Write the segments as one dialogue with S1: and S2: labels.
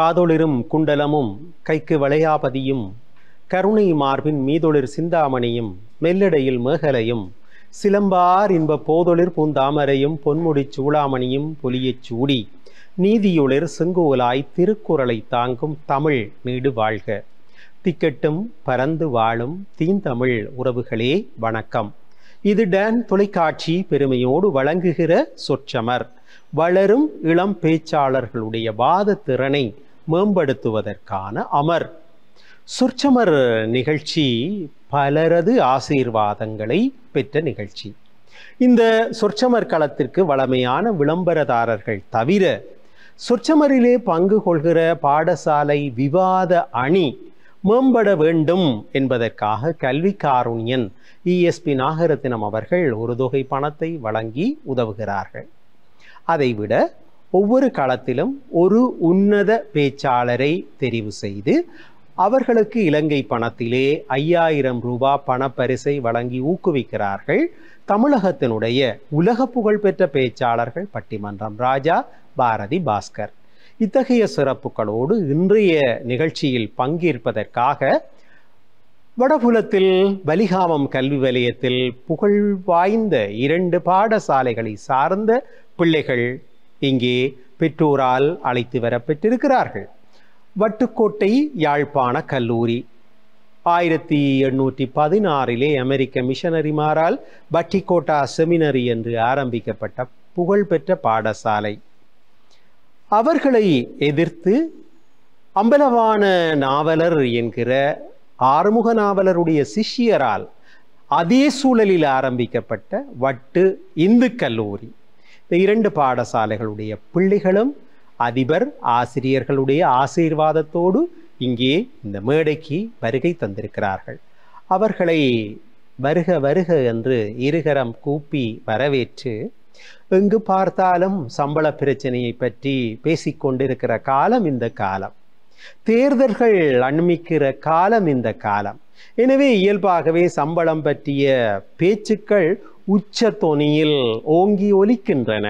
S1: காதொளிரும் குண்டலமும் கைக்கு வளையாபதியும் கருணை மார்பின் மீதொளிர் சிந்தாமணியும் மெல்லடையில் மேகலையும் சிலம்பார் இன்ப போதொளிர் பூந்தாமரையும் பொன்முடி சூளாமணியும் பொலியச் சூடி நீதியொளிர் செங்கோலாய் திருக்குறளை தாங்கும் தமிழ் நீடு வாழ்க திக்கெட்டும் பறந்து வாழும் தீந்தமிழ் உறவுகளே வணக்கம் இது டேன் தொலைக்காட்சி பெருமையோடு வழங்குகிற சொற்றமர் வளரும் இளம் பேச்சாளர்களுடைய வாத திறனை மேம்படுத்துவதற்கான அமர் சொற்சமர் நிகழ்ச்சி பலரது ஆசீர்வாதங்களை பெற்ற நிகழ்ச்சி இந்த சொற்சமர் களத்திற்கு வளமையான விளம்பரதாரர்கள் தவிர சொற்சமரிலே பங்கு கொள்கிற பாடசாலை விவாத அணி மேம்பட வேண்டும் என்பதற்காக கல்வி காருண்யன் இஎஸ்பி நாகரத்தினம் அவர்கள் ஒரு தொகை பணத்தை வழங்கி உதவுகிறார்கள் அதைவிட ஒவ்வொரு களத்திலும் ஒரு உன்னத பேச்சாளரை தெரிவு செய்து அவர்களுக்கு இலங்கை பணத்திலே ஐயாயிரம் ரூபா பணப்பரிசை வழங்கி ஊக்குவிக்கிறார்கள் தமிழகத்தினுடைய உலக புகழ்பெற்ற பேச்சாளர்கள் பட்டிமன்றம் ராஜா பாரதி பாஸ்கர் இத்தகைய சிறப்புகளோடு இன்றைய நிகழ்ச்சியில் பங்கேற்பதற்காக வடபுலத்தில் வலிகாமம் கல்வி வலயத்தில் புகழ் வாய்ந்த இரண்டு பாடசாலைகளை சார்ந்த பிள்ளைகள் இங்கே பெற்றோரால் அழைத்து வரப்பெற்றிருக்கிறார்கள் வட்டுக்கோட்டை யாழ்ப்பாண கல்லூரி ஆயிரத்தி எண்ணூற்றி பதினாறிலே அமெரிக்க மிஷனரிமாரால் பட்டிக்கோட்டா செமினரி என்று ஆரம்பிக்கப்பட்ட புகழ்பெற்ற பாடசாலை அவர்களை எதிர்த்து அம்பலவான நாவலர் என்கிற ஆறுமுக நாவலருடைய சிஷ்யரால் அதே சூழலில் ஆரம்பிக்கப்பட்ட வட்டு இந்து கல்லூரி இந்த இரண்டு பாடசாலைகளுடைய பிள்ளைகளும் அதிபர் ஆசிரியர்களுடைய ஆசீர்வாதத்தோடு இங்கே இந்த மேடைக்கு வருகை தந்திருக்கிறார்கள் அவர்களை வருக வருக என்று இருகரம் கூப்பி வரவேற்று எங்கு பார்த்தாலும் சம்பள பிரச்சனையை பற்றி பேசிக்கொண்டிருக்கிற காலம் இந்த காலம் தேர்தல்கள் அண்மிக்கிற காலம் இந்த காலம் எனவே இயல்பாகவே சம்பளம் பற்றிய பேச்சுக்கள் உச்ச தொனியில் ஓங்கி ஒலிக்கின்றன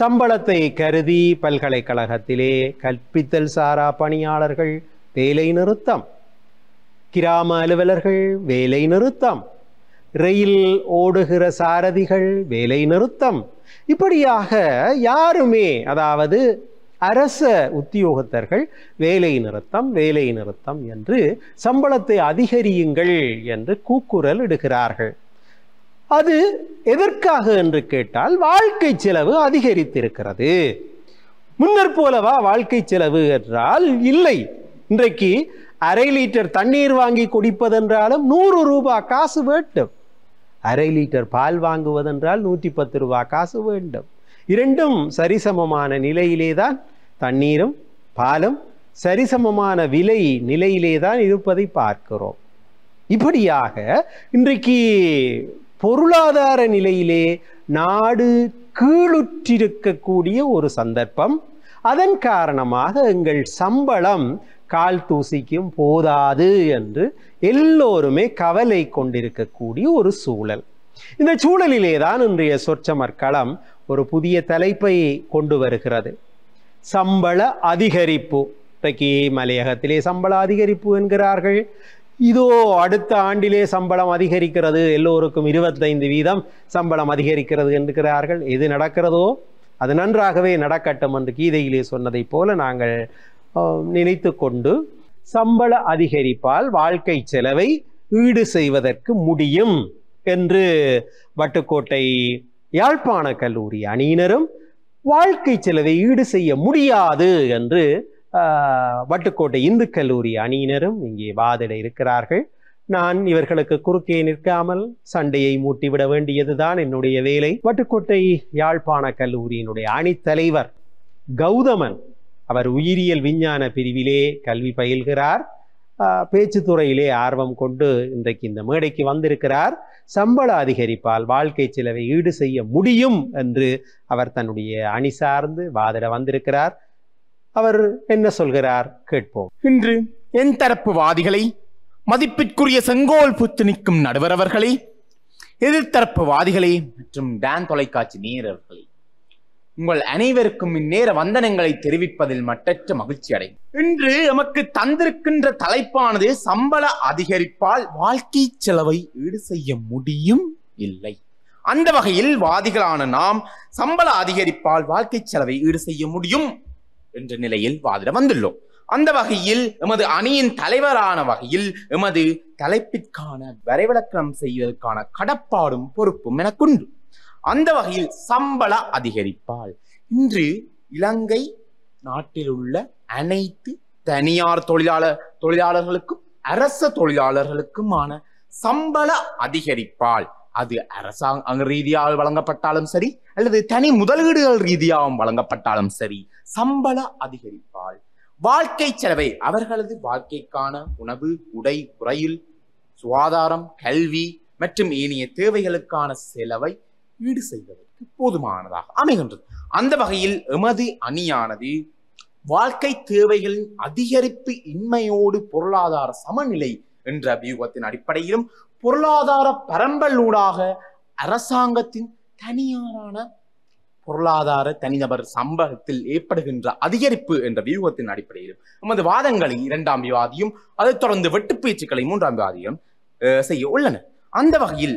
S1: சம்பளத்தை கருதி பல்கலைக்கழகத்திலே கற்பித்தல் சாரா பணியாளர்கள் வேலை நிறுத்தம் கிராம அலுவலர்கள் வேலை நிறுத்தம் ரயில் ஓடுகிற சாரதிகள் வேலை நிறுத்தம் இப்படியாக யாருமே அதாவது அரச உத்தியோகத்தர்கள் வேலை நிறுத்தம் வேலை நிறுத்தம் என்று சம்பளத்தை அதிகரியுங்கள் என்று கூக்குரல் இடுகிறார்கள் அது எதற்காக என்று கேட்டால் வாழ்க்கை செலவு அதிகரித்திருக்கிறது முன்னர் போலவா வாழ்க்கை செலவு என்றால் இல்லை இன்றைக்கு அரை லிட்டர் தண்ணீர் வாங்கி குடிப்பதென்றாலும் நூறு ரூபாய் காசு வேண்டும் அரை லிட்டர் பால் வாங்குவதென்றால் நூற்றி பத்து ரூபாய் காசு வேண்டும் இரண்டும் சரிசமமான நிலையிலே தான் தண்ணீரும் பாலும் சரிசமமான விலை நிலையிலே தான் இருப்பதை பார்க்கிறோம் இப்படியாக இன்றைக்கு பொருளாதார நிலையிலே நாடு கீழுற்றிருக்கக்கூடிய ஒரு சந்தர்ப்பம் அதன் காரணமாக எங்கள் சம்பளம் கால் தூசிக்கும் போதாது என்று எல்லோருமே கவலை கொண்டிருக்கக்கூடிய ஒரு சூழல் இந்த சூழலிலே தான் இன்றைய களம் ஒரு புதிய தலைப்பை கொண்டு வருகிறது சம்பள அதிகரிப்பு இன்றைக்கு மலையகத்திலே சம்பள அதிகரிப்பு என்கிறார்கள் இதோ அடுத்த ஆண்டிலே சம்பளம் அதிகரிக்கிறது எல்லோருக்கும் இருபத்தைந்து வீதம் சம்பளம் அதிகரிக்கிறது என்கிறார்கள் எது நடக்கிறதோ அது நன்றாகவே நடக்கட்டும் என்று கீதையிலே சொன்னதைப் போல நாங்கள் நினைத்து கொண்டு சம்பள அதிகரிப்பால் வாழ்க்கை செலவை ஈடு செய்வதற்கு முடியும் என்று வட்டுக்கோட்டை யாழ்ப்பாண கல்லூரி அணியினரும் வாழ்க்கை செலவை ஈடு செய்ய முடியாது என்று வட்டுக்கோட்டை இந்து கல்லூரி அணியினரும் இங்கே வாதிட இருக்கிறார்கள் நான் இவர்களுக்கு குறுக்கே நிற்காமல் சண்டையை மூட்டிவிட வேண்டியதுதான் என்னுடைய வேலை வட்டுக்கோட்டை யாழ்ப்பாண கல்லூரியினுடைய அணித்தலைவர் கௌதமன் அவர் உயிரியல் விஞ்ஞான பிரிவிலே கல்வி பயில்கிறார் பேச்சுத்துறையிலே ஆர்வம் கொண்டு இன்றைக்கு இந்த மேடைக்கு வந்திருக்கிறார் சம்பள அதிகரிப்பால் வாழ்க்கை செலவை ஈடு செய்ய முடியும் என்று அவர் தன்னுடைய அணி சார்ந்து வாதிட வந்திருக்கிறார் அவர் என்ன சொல்கிறார் கேட்போம்
S2: இன்று என் தரப்பு வாதிகளை மதிப்பிற்குரிய செங்கோல் புத்து நிற்கும் நடுவர் அவர்களே எதிர்த்தரப்பு வாதிகளே மற்றும் டேன் தொலைக்காட்சி நேரர்களே உங்கள் அனைவருக்கும் இந்நேர வந்தனங்களை தெரிவிப்பதில் மட்டற்ற மகிழ்ச்சி அடையும் இன்று எமக்கு தந்திருக்கின்ற தலைப்பானது சம்பள அதிகரிப்பால் வாழ்க்கை செலவை ஈடு செய்ய முடியும் இல்லை அந்த வகையில் வாதிகளான நாம் சம்பள அதிகரிப்பால் வாழ்க்கை செலவை ஈடு செய்ய முடியும் என்ற நிலையில் வாதிட வந்துள்ளோம் அந்த வகையில் எமது அணியின் தலைவரான வகையில் எமது தலைப்பிற்கான வரைவிலக்கணம் செய்வதற்கான கடப்பாடும் பொறுப்பும் எனக்குண்டு அந்த வகையில் சம்பள அதிகரிப்பால் இன்று இலங்கை நாட்டில் உள்ள அனைத்து தனியார் தொழிலாளர் தொழிலாளர்களுக்கும் அரச தொழிலாளர்களுக்குமான சம்பள அதிகரிப்பால் அது அரசாங்க ரீதியாக வழங்கப்பட்டாலும் சரி அல்லது தனி முதலீடுகள் ரீதியாகவும் வழங்கப்பட்டாலும் சரி சம்பள அதிகரிப்பால் வாழ்க்கை செலவை அவர்களது வாழ்க்கைக்கான உணவு உடை குறையில் சுகாதாரம் கல்வி மற்றும் ஏனைய தேவைகளுக்கான செலவை ஈடு செய்வதற்கு போதுமானதாக அமைகின்றது அந்த வகையில் எமது அணியானது வாழ்க்கை தேவைகளின் அதிகரிப்பு இன்மையோடு பொருளாதார சமநிலை என்ற வியூகத்தின் அடிப்படையிலும் பொருளாதார பரம்பலூடாக அரசாங்கத்தின் தனியாரான பொருளாதார தனிநபர் சம்பவத்தில் ஏற்படுகின்ற அதிகரிப்பு என்ற வியூகத்தின் அடிப்படையில் நமது வாதங்களை இரண்டாம் விவாதியும் அதைத் தொடர்ந்து வெட்டுப்பேச்சுக்களை மூன்றாம் விவாதியும் செய்ய உள்ளன அந்த வகையில்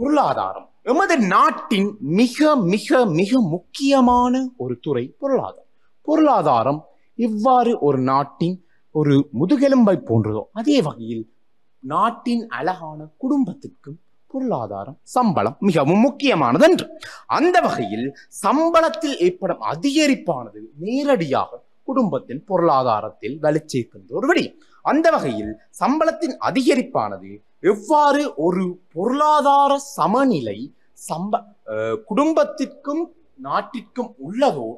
S2: பொருளாதாரம் எமது நாட்டின் மிக மிக மிக முக்கியமான ஒரு துறை பொருளாதாரம் பொருளாதாரம் இவ்வாறு ஒரு நாட்டின் ஒரு முதுகெலும்பை போன்றதோ அதே வகையில் நாட்டின் அழகான குடும்பத்திற்கும் பொருளாதாரம் சம்பளம் மிகவும் முக்கியமானது என்று அந்த வகையில் சம்பளத்தில் ஏற்படும் அதிகரிப்பானது நேரடியாக குடும்பத்தின் பொருளாதாரத்தில் வலிச்சேர்க்கின்ற ஒரு வழி அந்த வகையில் சம்பளத்தின் அதிகரிப்பானது எவ்வாறு ஒரு பொருளாதார சமநிலை சம்ப குடும்பத்திற்கும் நாட்டிற்கும் உள்ளதோ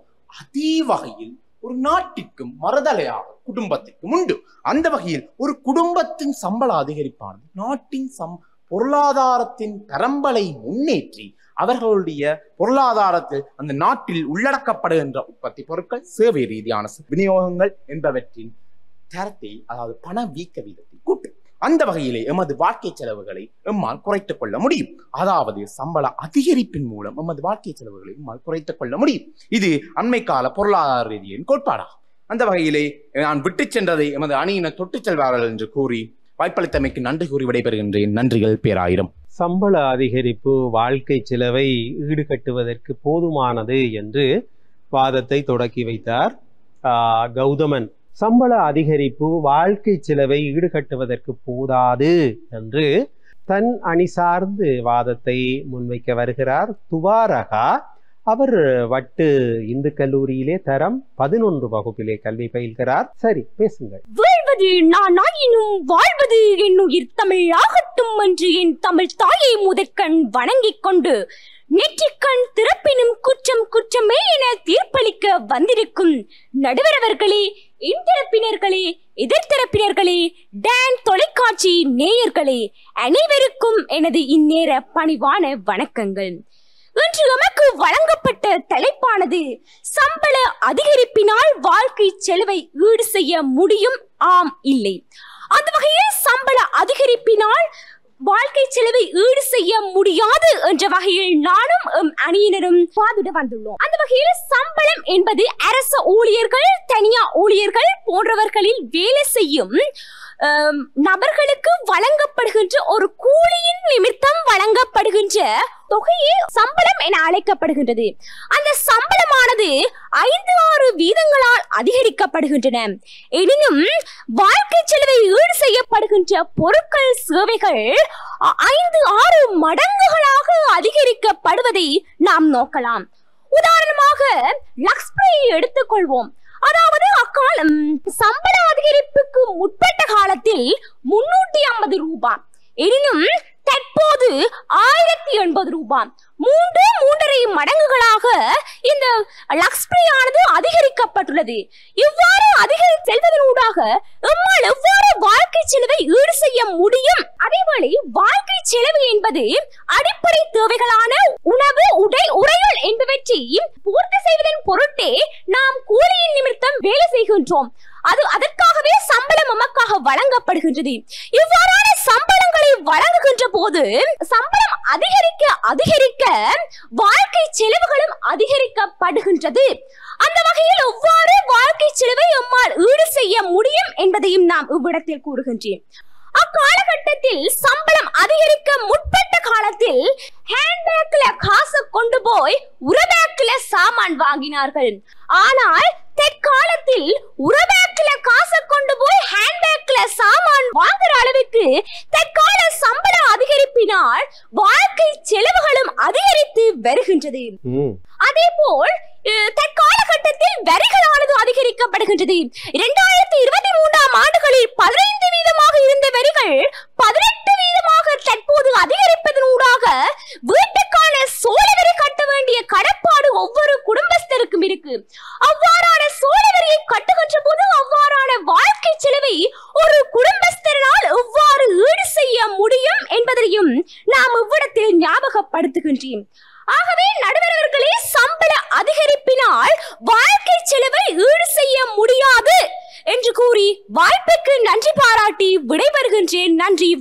S2: அதே வகையில் ஒரு நாட்டிற்கும் மறதலையாக குடும்பத்திற்கும் உண்டு அந்த வகையில் ஒரு குடும்பத்தின் சம்பள அதிகரிப்பானது நாட்டின் சம் பொருளாதாரத்தின் பரம்பலை முன்னேற்றி அவர்களுடைய பொருளாதாரத்தில் அந்த நாட்டில் உள்ளடக்கப்படுகின்ற உற்பத்தி பொருட்கள் சேவை ரீதியான விநியோகங்கள் என்பவற்றின் தரத்தை அதாவது பண வீக்க வீதத்தை கூட்டு அந்த வகையிலே எமது வாழ்க்கை செலவுகளை எம்மால் குறைத்துக் கொள்ள முடியும் அதாவது சம்பள அதிகரிப்பின் மூலம் எமது வாழ்க்கை செலவுகளை எம்மால் குறைத்துக் கொள்ள முடியும் இது அண்மை கால பொருளாதார ரீதியின் கோட்பாடாகும் அந்த வகையிலே நான் விட்டு சென்றதை எமது அணியினர் தொட்டு செல்வார்கள் என்று கூறி வாய்ப்பளித்தமைக்கு நன்றி கூறி விடைபெறுகின்றேன் நன்றிகள் பேராயிரம்
S1: சம்பள அதிகரிப்பு வாழ்க்கை செலவை ஈடுகட்டுவதற்கு போதுமானது என்று வாதத்தை தொடக்கி வைத்தார் கௌதமன் சம்பள அதிகரிப்பு வாழ்க்கை செலவை ஈடுகட்டுவதற்கு போதாது என்று தன் அணி சார்ந்து வாதத்தை முன்வைக்க வருகிறார் துவாரகா அவர் வட்டு இந்து கல்லூரியிலே தரம் பதினொன்று வகுப்பிலே கல்வி பயில்கிறார் சரி பேசுங்கள்
S3: வாழ்வது நான் ஆயினும் வாழ்வது என் உயிர் தமிழ் ஆகட்டும் என்று என் தமிழ் தாயை முதற்கண் வணங்கிக் கொண்டு நெற்றிக்கண் திறப்பினும் குற்றம் குற்றமே என தீர்ப்பளிக்க வந்திருக்கும் நடுவரவர்களே இன்தரப்பினர்களே எதிர்த்தரப்பினர்களே டேன் தொலைக்காட்சி நேயர்களே அனைவருக்கும் எனது இந்நேர பணிவான வணக்கங்கள் இன்று நமக்கு வழங்கப்பட்ட தலைப்பானது சம்பள அதிகரிப்பினால் வாழ்க்கை செலவை ஈடு செய்ய முடியும் ஆம் இல்லை அந்த வகையில் சம்பள அதிகரிப்பினால் வாழ்க்கை செலவை ஈடு செய்ய முடியாது என்ற வகையில் நானும் எம் அணியினரும் வாதிட வந்துள்ளோம் அந்த வகையில் சம்பளம் என்பது அரச ஊழியர்கள் தனியா ஊழியர்கள் போன்றவர்களில் வேலை செய்யும் நபர்களுக்கு வழங்கப்படுகின்ற ஒரு கூலியின் நிமித்தம் வழங்கப்படுகின்ற தொகையே சம்பளம் என அழைக்கப்படுகின்றது அந்த சம்பளமானது ஐந்து ஆறு வீதங்களால் அதிகரிக்கப்படுகின்றன எனினும் வாழ்க்கை செலவை ஈடு செய்யப்படுகின்ற பொருட்கள் சேவைகள் ஐந்து ஆறு மடங்குகளாக அதிகரிக்கப்படுவதை நாம் நோக்கலாம் உதாரணமாக லக்ஸ்மியை எடுத்துக்கொள்வோம் அதாவது அக்காலம் சம்பள அதிகரிப்புக்கு முற்பட்ட காலத்தில் முன்னூற்றி ஐம்பது ரூபாய் எனினும் தற்போது ஆயிரத்தி எண்பது ரூபாய் மூன்று மூன்றரை மடங்குகளாக இந்த லக்ஸ்பிரியானது அதிகரிக்கப்பட்டுள்ளது இவ்வாறு அதிகரி செல்வதனூடாக எம்மால் எவ்வாறு வாழ்க்கை செலவை ஈடு செய்ய முடியும் அதேவேளை வாழ்க்கை செலவு என்பது அடிப்படை தேவைகளான உணவு உடை உரையல் என்பவற்றை பூர்த்தி செய்வதன் பொருட்டே நாம் கூலியின் நிமித்தம் வேலை செய்கின்றோம் அது அதற்காகவே சம்பளம் நமக்காக வழங்கப்படுகின்றது இவ்வாறான சம்பளங்களை வழங்குகின்ற போது சம்பளம் அதிகரிக்க அதிகரிக்க வாழ்க்கை செலவுகளும் அதிகரிக்கப்படுகின்றது அந்த வகையில் ஒவ்வாறு வாழ்க்கை செலவை எம்மால் ஈடு செய்ய முடியும் என்பதையும் நாம் இவ்விடத்தில் கூறுகின்றேன் அக்காலகட்டத்தில் சம்பளம் அதிகரிக்க முற்பட்ட காலத்தில் ஹேண்ட்பேக்ல காசு கொண்டு போய் உரபேக்ல சாமான் வாங்கினார்கள் ஆனால் தற்காலத்தில் உரபேக்ல காசு கொண்டு போய் ஹேண்ட்பேக்ல சாமான் வாங்குற அளவுக்கு தற்கால சம்பள அதிகரிப்பினால் வாழ்க்கை செலவுகளும் அதிகரித்து வருகின்றது அதே போல் தற்காலகட்டத்தில் வரிகளானது அதிகரிக்கப்படுகின்றது இரண்டாயிரத்தி இருபத்தி மூன்றாம் ஆண்டுகளில் பதினைந்து வீதமாக இருந்த வரிகள் பதினெட்டு வீதமாக தற்போது அதிக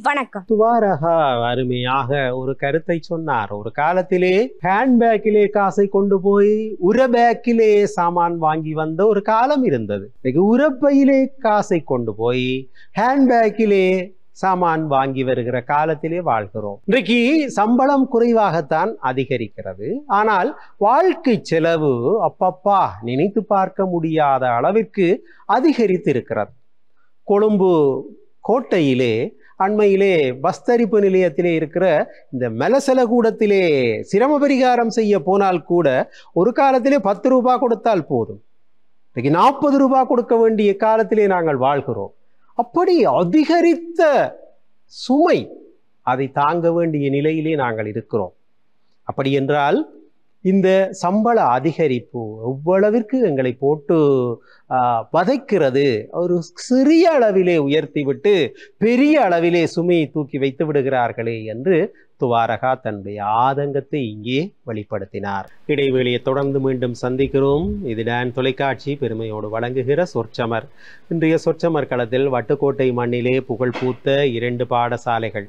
S3: வணக்கம்
S1: துவாரகா அருமையாக ஒரு கருத்தை சொன்னார் ஒரு காலத்திலே ஹேண்ட் பேக்கிலே காசை கொண்டு போய் உர பேக்கிலே சாமான் வாங்கி வந்த ஒரு காலம் இருந்தது உரப்பையிலே காசை கொண்டு போய் ஹேண்ட்பேக்கிலே சாமான் வாங்கி வருகிற காலத்திலே வாழ்கிறோம் இன்றைக்கு சம்பளம் குறைவாகத்தான் அதிகரிக்கிறது ஆனால் வாழ்க்கை செலவு அப்பப்பா நினைத்து பார்க்க முடியாத அளவிற்கு அதிகரித்து இருக்கிறது கொழும்பு கோட்டையிலே அண்மையிலே பஸ்தரிப்பு நிலையத்திலே இருக்கிற இந்த மெலசல கூடத்திலே சிரம பரிகாரம் செய்ய போனால் கூட ஒரு காலத்திலே பத்து ரூபா கொடுத்தால் போதும் இன்றைக்கு நாற்பது ரூபா கொடுக்க வேண்டிய காலத்திலே நாங்கள் வாழ்கிறோம் அப்படி அதிகரித்த சுமை அதை தாங்க வேண்டிய நிலையிலே நாங்கள் இருக்கிறோம் அப்படி என்றால் இந்த சம்பள அதிகரிப்பு எவ்வளவிற்கு எங்களை போட்டு வதைக்கிறது ஒரு சிறிய அளவிலே உயர்த்திவிட்டு பெரிய அளவிலே சுமையை தூக்கி வைத்து விடுகிறார்களே என்று துவாரகா தன்னுடைய ஆதங்கத்தை இங்கே வெளிப்படுத்தினார் இடைவெளியை தொடர்ந்து மீண்டும் சந்திக்கிறோம் இது நான் தொலைக்காட்சி பெருமையோடு வழங்குகிற சொற்சமர் இன்றைய சொற்சமர் களத்தில் வட்டுக்கோட்டை மண்ணிலே புகழ் பூத்த இரண்டு பாடசாலைகள்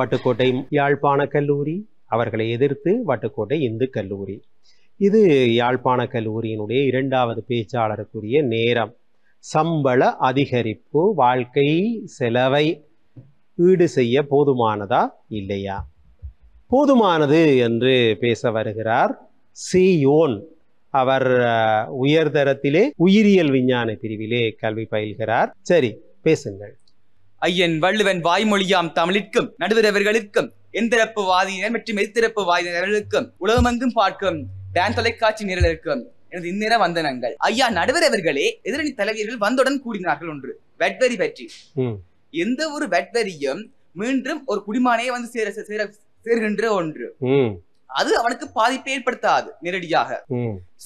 S1: வட்டுக்கோட்டை யாழ்ப்பாண கல்லூரி அவர்களை எதிர்த்து வட்டுக்கோட்டை இந்து கல்லூரி இது யாழ்ப்பாண கல்லூரியினுடைய இரண்டாவது பேச்சாளருக்குரிய நேரம் சம்பள அதிகரிப்பு வாழ்க்கை செலவை ஈடு செய்ய போதுமானதா இல்லையா போதுமானது என்று பேச வருகிறார் சியோன் அவர் உயர்தரத்திலே உயிரியல் விஞ்ஞான பிரிவிலே கல்வி பயில்கிறார் சரி பேசுங்கள்
S4: ஐயன் வள்ளுவன் வாய்மொழியாம் தமிழிற்கும் நடுவரவர்களுக்கும் எந்திறப்பு வாதியினர் மற்றும் எதிர்த்திறப்பு வாதியினர்களுக்கும் உலகமெங்கும் பார்க்கும் பேன் தொலைக்காட்சி நிரலருக்கும் எனது இந்நிற வந்தனங்கள் ஐயா நடுவர் அவர்களே எதிரணி தலைவர்கள் வந்தவுடன் கூடினார்கள் ஒன்று வெட்வரி பற்றி எந்த ஒரு வெட்வரியும் மீண்டும் ஒரு குடிமானையே வந்து சேர சேர சேர்கின்ற ஒன்று அது அவனுக்கு பாதிப்பை ஏற்படுத்தாது நேரடியாக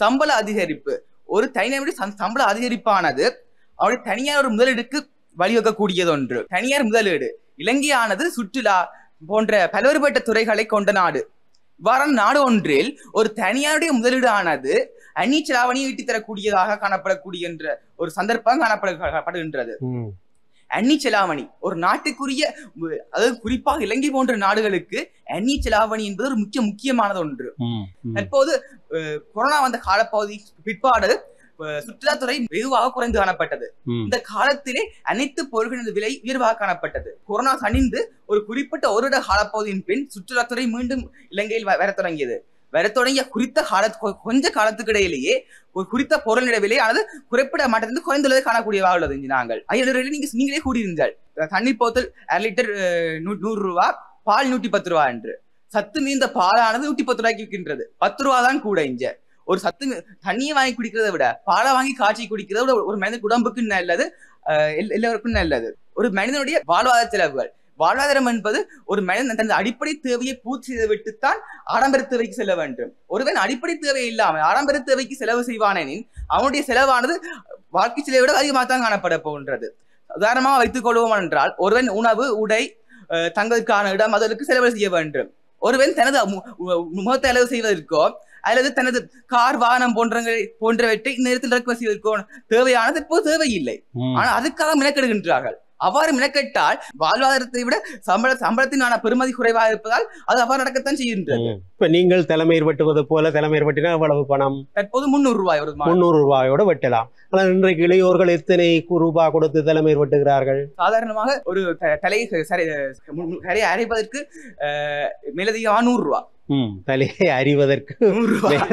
S4: சம்பள அதிகரிப்பு ஒரு தனிநபரி சம்பள அதிகரிப்பானது அவனுக்கு தனியார் ஒரு முதலீடுக்கு வழிவகக்கூடியது ஒன்று தனியார் முதலீடு இலங்கையானது சுற்றுலா போன்ற பல்வேறுபட்ட துறைகளை கொண்ட நாடு வாரம் நாடு ஒன்றில் ஒரு தனியாருடைய முதலீடானது அணி செலாவணியை தரக்கூடியதாக காணப்படக்கூடிய என்ற ஒரு சந்தர்ப்பம் காணப்படப்படுகின்றது அன்னி செலாவணி ஒரு நாட்டுக்குரிய அதாவது குறிப்பாக இலங்கை போன்ற நாடுகளுக்கு அன்னி செலாவணி என்பது ஒரு முக்கிய முக்கியமானது ஒன்று தற்போது கொரோனா வந்த காலப்பகுதி பிற்பாடு சுற்றுலாத்துறை வெகுவாக குறைந்து காணப்பட்டது இந்த காலத்திலே அனைத்து பொருட்களின் விலை உயர்வாக காணப்பட்டது கொரோனா சனிந்து ஒரு குறிப்பிட்ட ஒரு வருட காலப்பகுதியின் பின் சுற்றுலாத்துறை மீண்டும் இலங்கையில் வர தொடங்கியது வர தொடங்கிய குறித்த கால கொஞ்ச காலத்துக்கு இடையிலேயே ஒரு குறித்த பொருளிட விலை அல்லது குறிப்பிட மாட்டத்திலிருந்து குறைந்துள்ளது காணக்கூடியவாக உள்ளது நாங்கள் ஐநூறு நீங்க நீங்களே கூடியிருந்தால் தண்ணீர் போத்தல் அரை லிட்டர் நூறு ரூபா பால் நூற்றி பத்து ரூபா என்று சத்து மீந்த பாலானது நூற்றி பத்து ரூபாய்க்கு விற்கின்றது பத்து ரூபா தான் கூட இங்க ஒரு சத்து தண்ணியை வாங்கி குடிக்கிறத விட பாலை வாங்கி காய்ச்சி குடிக்கிறத விட ஒரு மனிதன் உடம்புக்கு நல்லது எல்லோருக்கும் நல்லது ஒரு மனிதனுடைய வாழ்வாதார செலவுகள் வாழ்வாதாரம் என்பது ஒரு மனிதன் தனது அடிப்படை தேவையை பூர்த்தி செய்து விட்டுத்தான் ஆடம்பர தேவைக்கு செல்ல வேண்டும் ஒருவன் அடிப்படை தேவை இல்லாமல் ஆடம்பர தேவைக்கு செலவு செய்வானேனின் அவனுடைய செலவானது வாழ்க்கை செலவை விட அதிகமாக தான் காணப்பட போகின்றது உதாரணமாக வைத்துக் கொள்வோம் என்றால் ஒருவன் உணவு உடை தங்களுக்கான இடம் அதற்கு செலவு செய்ய வேண்டும் ஒருவன் தனது முகத்தை செலவு செய்வதற்கோ அல்லது தனது கார் வாகனம் போன்ற போன்றவற்றை இந்த நேரத்தில் இறக்குமதி செய்வதற்கு தேவையானது இப்போது தேவையில்லை ஆனால் அதுக்காக மினக்கெடுகின்றார்கள் அவ்வாறு மினக்கெட்டால் வாழ்வாதாரத்தை விட சம்பள சம்பளத்தினான பெருமதி குறைவாக இருப்பதால் அது அவ்வாறு நடக்கத்தான் செய்கின்றது
S1: இப்ப நீங்கள் தலைமை வெட்டுவது போல தலைமை வெட்டினா எவ்வளவு பணம்
S4: தற்போது முன்னூறு ரூபாய் வருது முன்னூறு
S1: ரூபாயோட வெட்டலாம் ஆனால் இன்றைக்கு இளையோர்கள் எத்தனை ரூபாய் கொடுத்து தலைமை வெட்டுகிறார்கள்
S4: சாதாரணமாக ஒரு தலை சரி அரைப்பதற்கு மேலதிக நூறு ரூபாய்
S1: தலையை அறிவதற்கு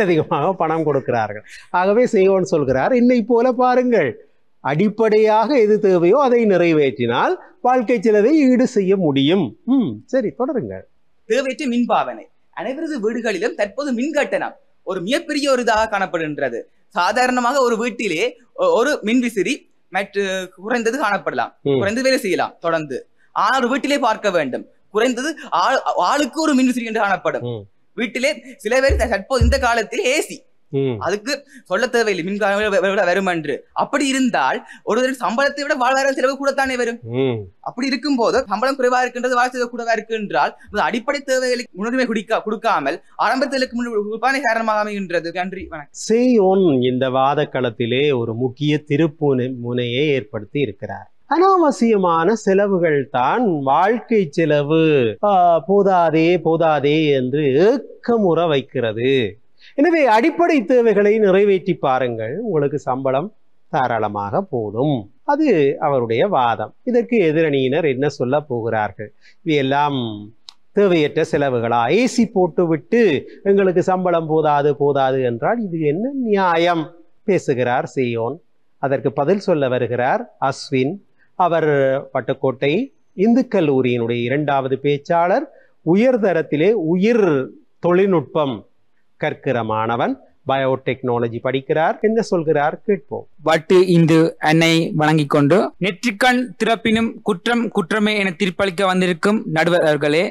S1: அதிகமாக பணம் கொடுக்கிறார்கள் ஆகவே செய்வோம் சொல்கிறார் இன்னை போல பாருங்கள் அடிப்படையாக எது தேவையோ அதை நிறைவேற்றினால் வாழ்க்கை செலவை ஈடு செய்ய முடியும் சரி தொடருங்கள்
S4: தேவையற்ற மின்பாவனை அனைவரது வீடுகளிலும் தற்போது மின் கட்டணம் ஒரு மிகப்பெரிய ஒரு இதாக காணப்படுகின்றது சாதாரணமாக ஒரு வீட்டிலே ஒரு மின்விசிறி மற்ற குறைந்தது காணப்படலாம் குறைந்து வேலை செய்யலாம் தொடர்ந்து ஆனால் ஒரு வீட்டிலே பார்க்க வேண்டும் குறைந்தது ஆளுக்கு ஒரு மின்விசிறி என்று காணப்படும் வீட்டிலே சில பேர் தற்போது இந்த காலத்தில் ஏசி அதுக்கு சொல்ல தேவையில்லை மின்கால வரும் என்று அப்படி இருந்தால் ஒருவரின் சம்பளத்தை விட வாழ்வாதார செலவு கூடத்தானே வரும் அப்படி இருக்கும் போது சம்பளம் குறைவா இருக்கின்றது வாழ் செலவு கூடவா என்றால் அடிப்படை தேவைகளுக்கு முன்னுரிமை குடிக்க கொடுக்காமல் ஆரம்பத்திலுக்கு முன்பான காரணமாக அமைகின்றது நன்றி
S1: வணக்கம் இந்த வாத களத்திலே ஒரு முக்கிய திருப்பு முனையை ஏற்படுத்தி இருக்கிறார் அனாவசியமான செலவுகள் தான் வாழ்க்கை செலவு போதாதே போதாதே என்று ஏக்கமுற வைக்கிறது எனவே அடிப்படை தேவைகளை நிறைவேற்றி பாருங்கள் உங்களுக்கு சம்பளம் தாராளமாக போதும் அது அவருடைய வாதம் இதற்கு எதிரணியினர் என்ன சொல்ல போகிறார்கள் இவையெல்லாம் தேவையற்ற செலவுகளா ஏசி போட்டுவிட்டு எங்களுக்கு சம்பளம் போதாது போதாது என்றால் இது என்ன நியாயம் பேசுகிறார் சியோன் அதற்கு பதில் சொல்ல வருகிறார் அஸ்வின் அவர் பட்டுக்கோட்டை இந்து கல்லூரியினுடைய இரண்டாவது பேச்சாளர் உயர்தரத்திலே உயிர் தொழில்நுட்பம் கற்கிற மாணவன் பயோடெக்னாலஜி படிக்கிறார் என்ன சொல்கிறார் கேட்போம்
S5: வட்டு இந்து அன்னை வழங்கி கொண்டு நெற்றிக்கண் திறப்பினும் குற்றம் குற்றமே என தீர்ப்பளிக்க வந்திருக்கும் நடுவர்களே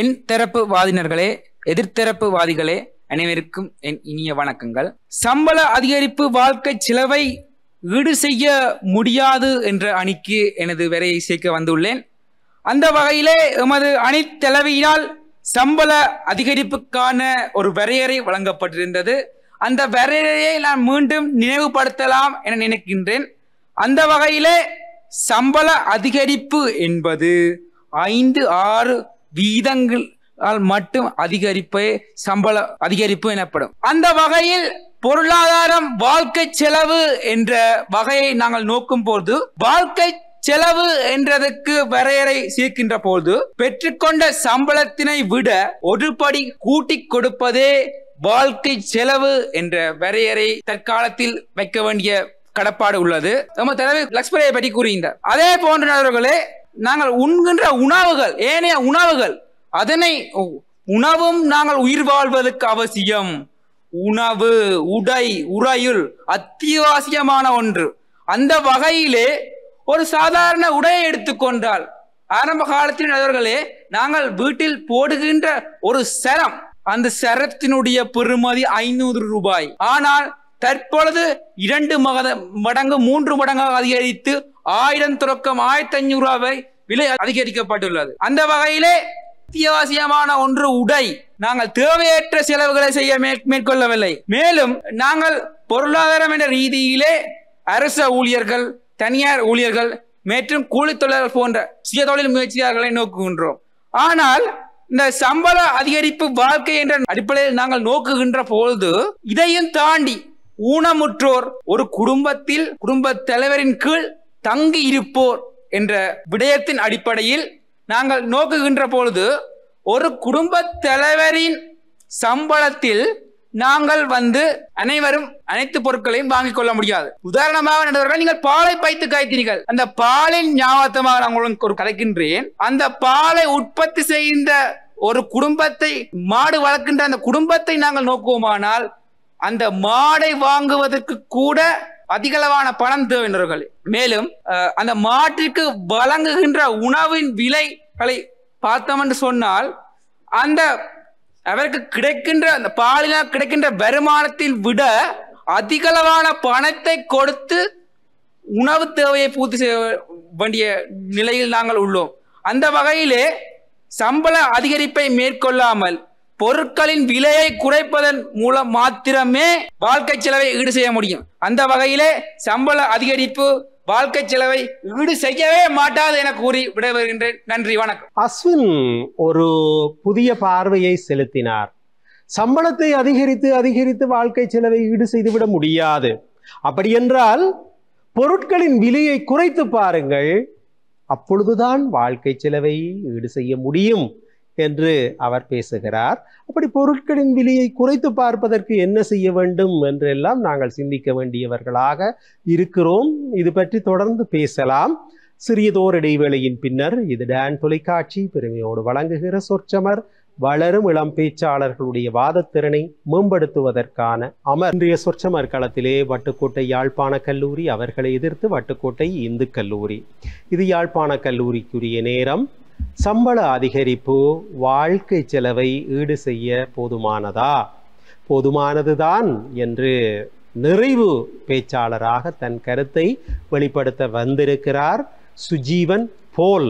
S5: என் தரப்பு வாதினர்களே எதிர்த்தரப்பு வாதிகளே அனைவருக்கும் என் இனிய வணக்கங்கள் சம்பள அதிகரிப்பு வாழ்க்கை செலவை ஈடு செய்ய முடியாது என்ற அணிக்கு எனது வரையை சேர்க்க வந்துள்ளேன் அந்த வகையிலே எமது அணி தலைவியினால் சம்பள அதிகரிப்புக்கான ஒரு வரையறை வழங்கப்பட்டிருந்தது அந்த வரையறையை நான் மீண்டும் நினைவுபடுத்தலாம் என நினைக்கின்றேன் அந்த வகையிலே சம்பள அதிகரிப்பு என்பது ஐந்து ஆறு வீதங்கள் மட்டும் அதிகரிப்பே சம்பள அதிகரிப்பு எனப்படும் அந்த வகையில் பொருளாதாரம் வாழ்க்கை செலவு என்ற வகையை நாங்கள் நோக்கும் போது வாழ்க்கை செலவு என்றதற்கு வரையறை சீர்க்கின்ற போது பெற்றுக்கொண்ட சம்பளத்தினை விட ஒருபடி கூட்டிக் கொடுப்பதே வாழ்க்கை செலவு என்ற வரையறை தற்காலத்தில் வைக்க வேண்டிய கடப்பாடு உள்ளது நம்ம தலைவர் லக்ஷ்மரையை பற்றி கூறுகின்றார் அதே போன்ற நபர்களே நாங்கள் உண்கின்ற உணவுகள் ஏனைய உணவுகள் அதனை உணவும் நாங்கள் உயிர் வாழ்வதற்கு அவசியம் உணவு உடை உறையுள் அத்தியாவசியமான ஒன்று அந்த வகையிலே ஒரு சாதாரண உடையை எடுத்துக்கொண்டால் ஆரம்ப காலத்தில் நடுவர்களே நாங்கள் வீட்டில் போடுகின்ற ஒரு சரம் அந்த சரத்தினுடைய பெறுமதி ஐநூறு ரூபாய் ஆனால் தற்பொழுது இரண்டு மடங்கு மூன்று மடங்காக அதிகரித்து ஆயிரம் துறக்கம் ஆயிரத்தி ஐநூறு ரூபாய் விலை அதிகரிக்கப்பட்டுள்ளது அந்த வகையிலே அத்தியாவசியமான ஒன்று உடை நாங்கள் தேவையற்ற செலவுகளை செய்ய மேற்கொள்ளவில்லை மேலும் நாங்கள் பொருளாதாரம் என்ற ரீதியிலே அரச ஊழியர்கள் தனியார் ஊழியர்கள் மற்றும் கூலி தொழிலாளர் போன்ற தொழில் முயற்சியாளர்களை நோக்குகின்றோம் ஆனால் இந்த சம்பள அதிகரிப்பு வாழ்க்கை என்ற அடிப்படையில் நாங்கள் நோக்குகின்ற பொழுது இதையும் தாண்டி ஊனமுற்றோர் ஒரு குடும்பத்தில் குடும்ப தலைவரின் கீழ் தங்கி இருப்போர் என்ற விடயத்தின் அடிப்படையில் நாங்கள் நோக்குகின்ற பொழுது ஒரு குடும்ப தலைவரின் சம்பளத்தில் நாங்கள் வந்து அனைவரும் அனைத்து பொருட்களையும் வாங்கிக் கொள்ள முடியாது உதாரணமாக நடந்தவர்கள் நீங்கள் பாலை பைத்து காய்த்தீர்கள் அந்த பாலின் ஞாபகமாக நான் உங்களுக்கு கலைக்கின்றேன் அந்த பாலை உற்பத்தி செய்த ஒரு குடும்பத்தை மாடு வளர்க்கின்ற அந்த குடும்பத்தை நாங்கள் நோக்குவோமானால் அந்த மாடை வாங்குவதற்கு கூட அதிகளவான பணம் தேவையினர்கள் மேலும் அந்த மாட்டிற்கு வழங்குகின்ற உணவின் விலைகளை பார்த்தோம் என்று சொன்னால் அந்த அவருக்கு கிடைக்கின்ற அந்த பாலினால் கிடைக்கின்ற வருமானத்தில் விட அதிகளவான பணத்தை கொடுத்து உணவு தேவையை பூர்த்தி செய்ய வேண்டிய நிலையில் நாங்கள் உள்ளோம் அந்த வகையிலே சம்பள அதிகரிப்பை மேற்கொள்ளாமல் பொருட்களின் விலையை குறைப்பதன் மூலம் மாத்திரமே வாழ்க்கை செலவை ஈடு செய்ய முடியும் அந்த வகையிலே சம்பள அதிகரிப்பு வாழ்க்கை செலவை ஈடு செய்யவே மாட்டாது என கூறி விடைபெறுகின்றேன் நன்றி வணக்கம்
S1: அஸ்வின் ஒரு புதிய பார்வையை செலுத்தினார் சம்பளத்தை அதிகரித்து அதிகரித்து வாழ்க்கை செலவை ஈடு செய்துவிட முடியாது அப்படி என்றால் பொருட்களின் விலையை குறைத்து பாருங்கள் அப்பொழுதுதான் வாழ்க்கை செலவை ஈடு செய்ய முடியும் என்று அவர் பேசுகிறார் அப்படி பொருட்களின் விலையை குறைத்து பார்ப்பதற்கு என்ன செய்ய வேண்டும் என்றெல்லாம் நாங்கள் சிந்திக்க வேண்டியவர்களாக இருக்கிறோம் இது பற்றி தொடர்ந்து பேசலாம் சிறியதோர் இடைவேளையின் பின்னர் இது டேன் தொலைக்காட்சி பெருமையோடு வழங்குகிற சொற்றமர் வளரும் இளம் பேச்சாளர்களுடைய வாதத்திறனை மேம்படுத்துவதற்கான அமர் இன்றைய சொற்றமர் களத்திலே வட்டுக்கோட்டை யாழ்ப்பாண கல்லூரி அவர்களை எதிர்த்து வட்டுக்கோட்டை இந்து கல்லூரி இது யாழ்ப்பாண கல்லூரிக்குரிய நேரம் சம்பள அதிகரிப்பு வாழ்க்கை செலவை ஈடு செய்ய போதுமானதா போதுமானதுதான் என்று நிறைவு பேச்சாளராக தன் கருத்தை வெளிப்படுத்த வந்திருக்கிறார் சுஜீவன் போல்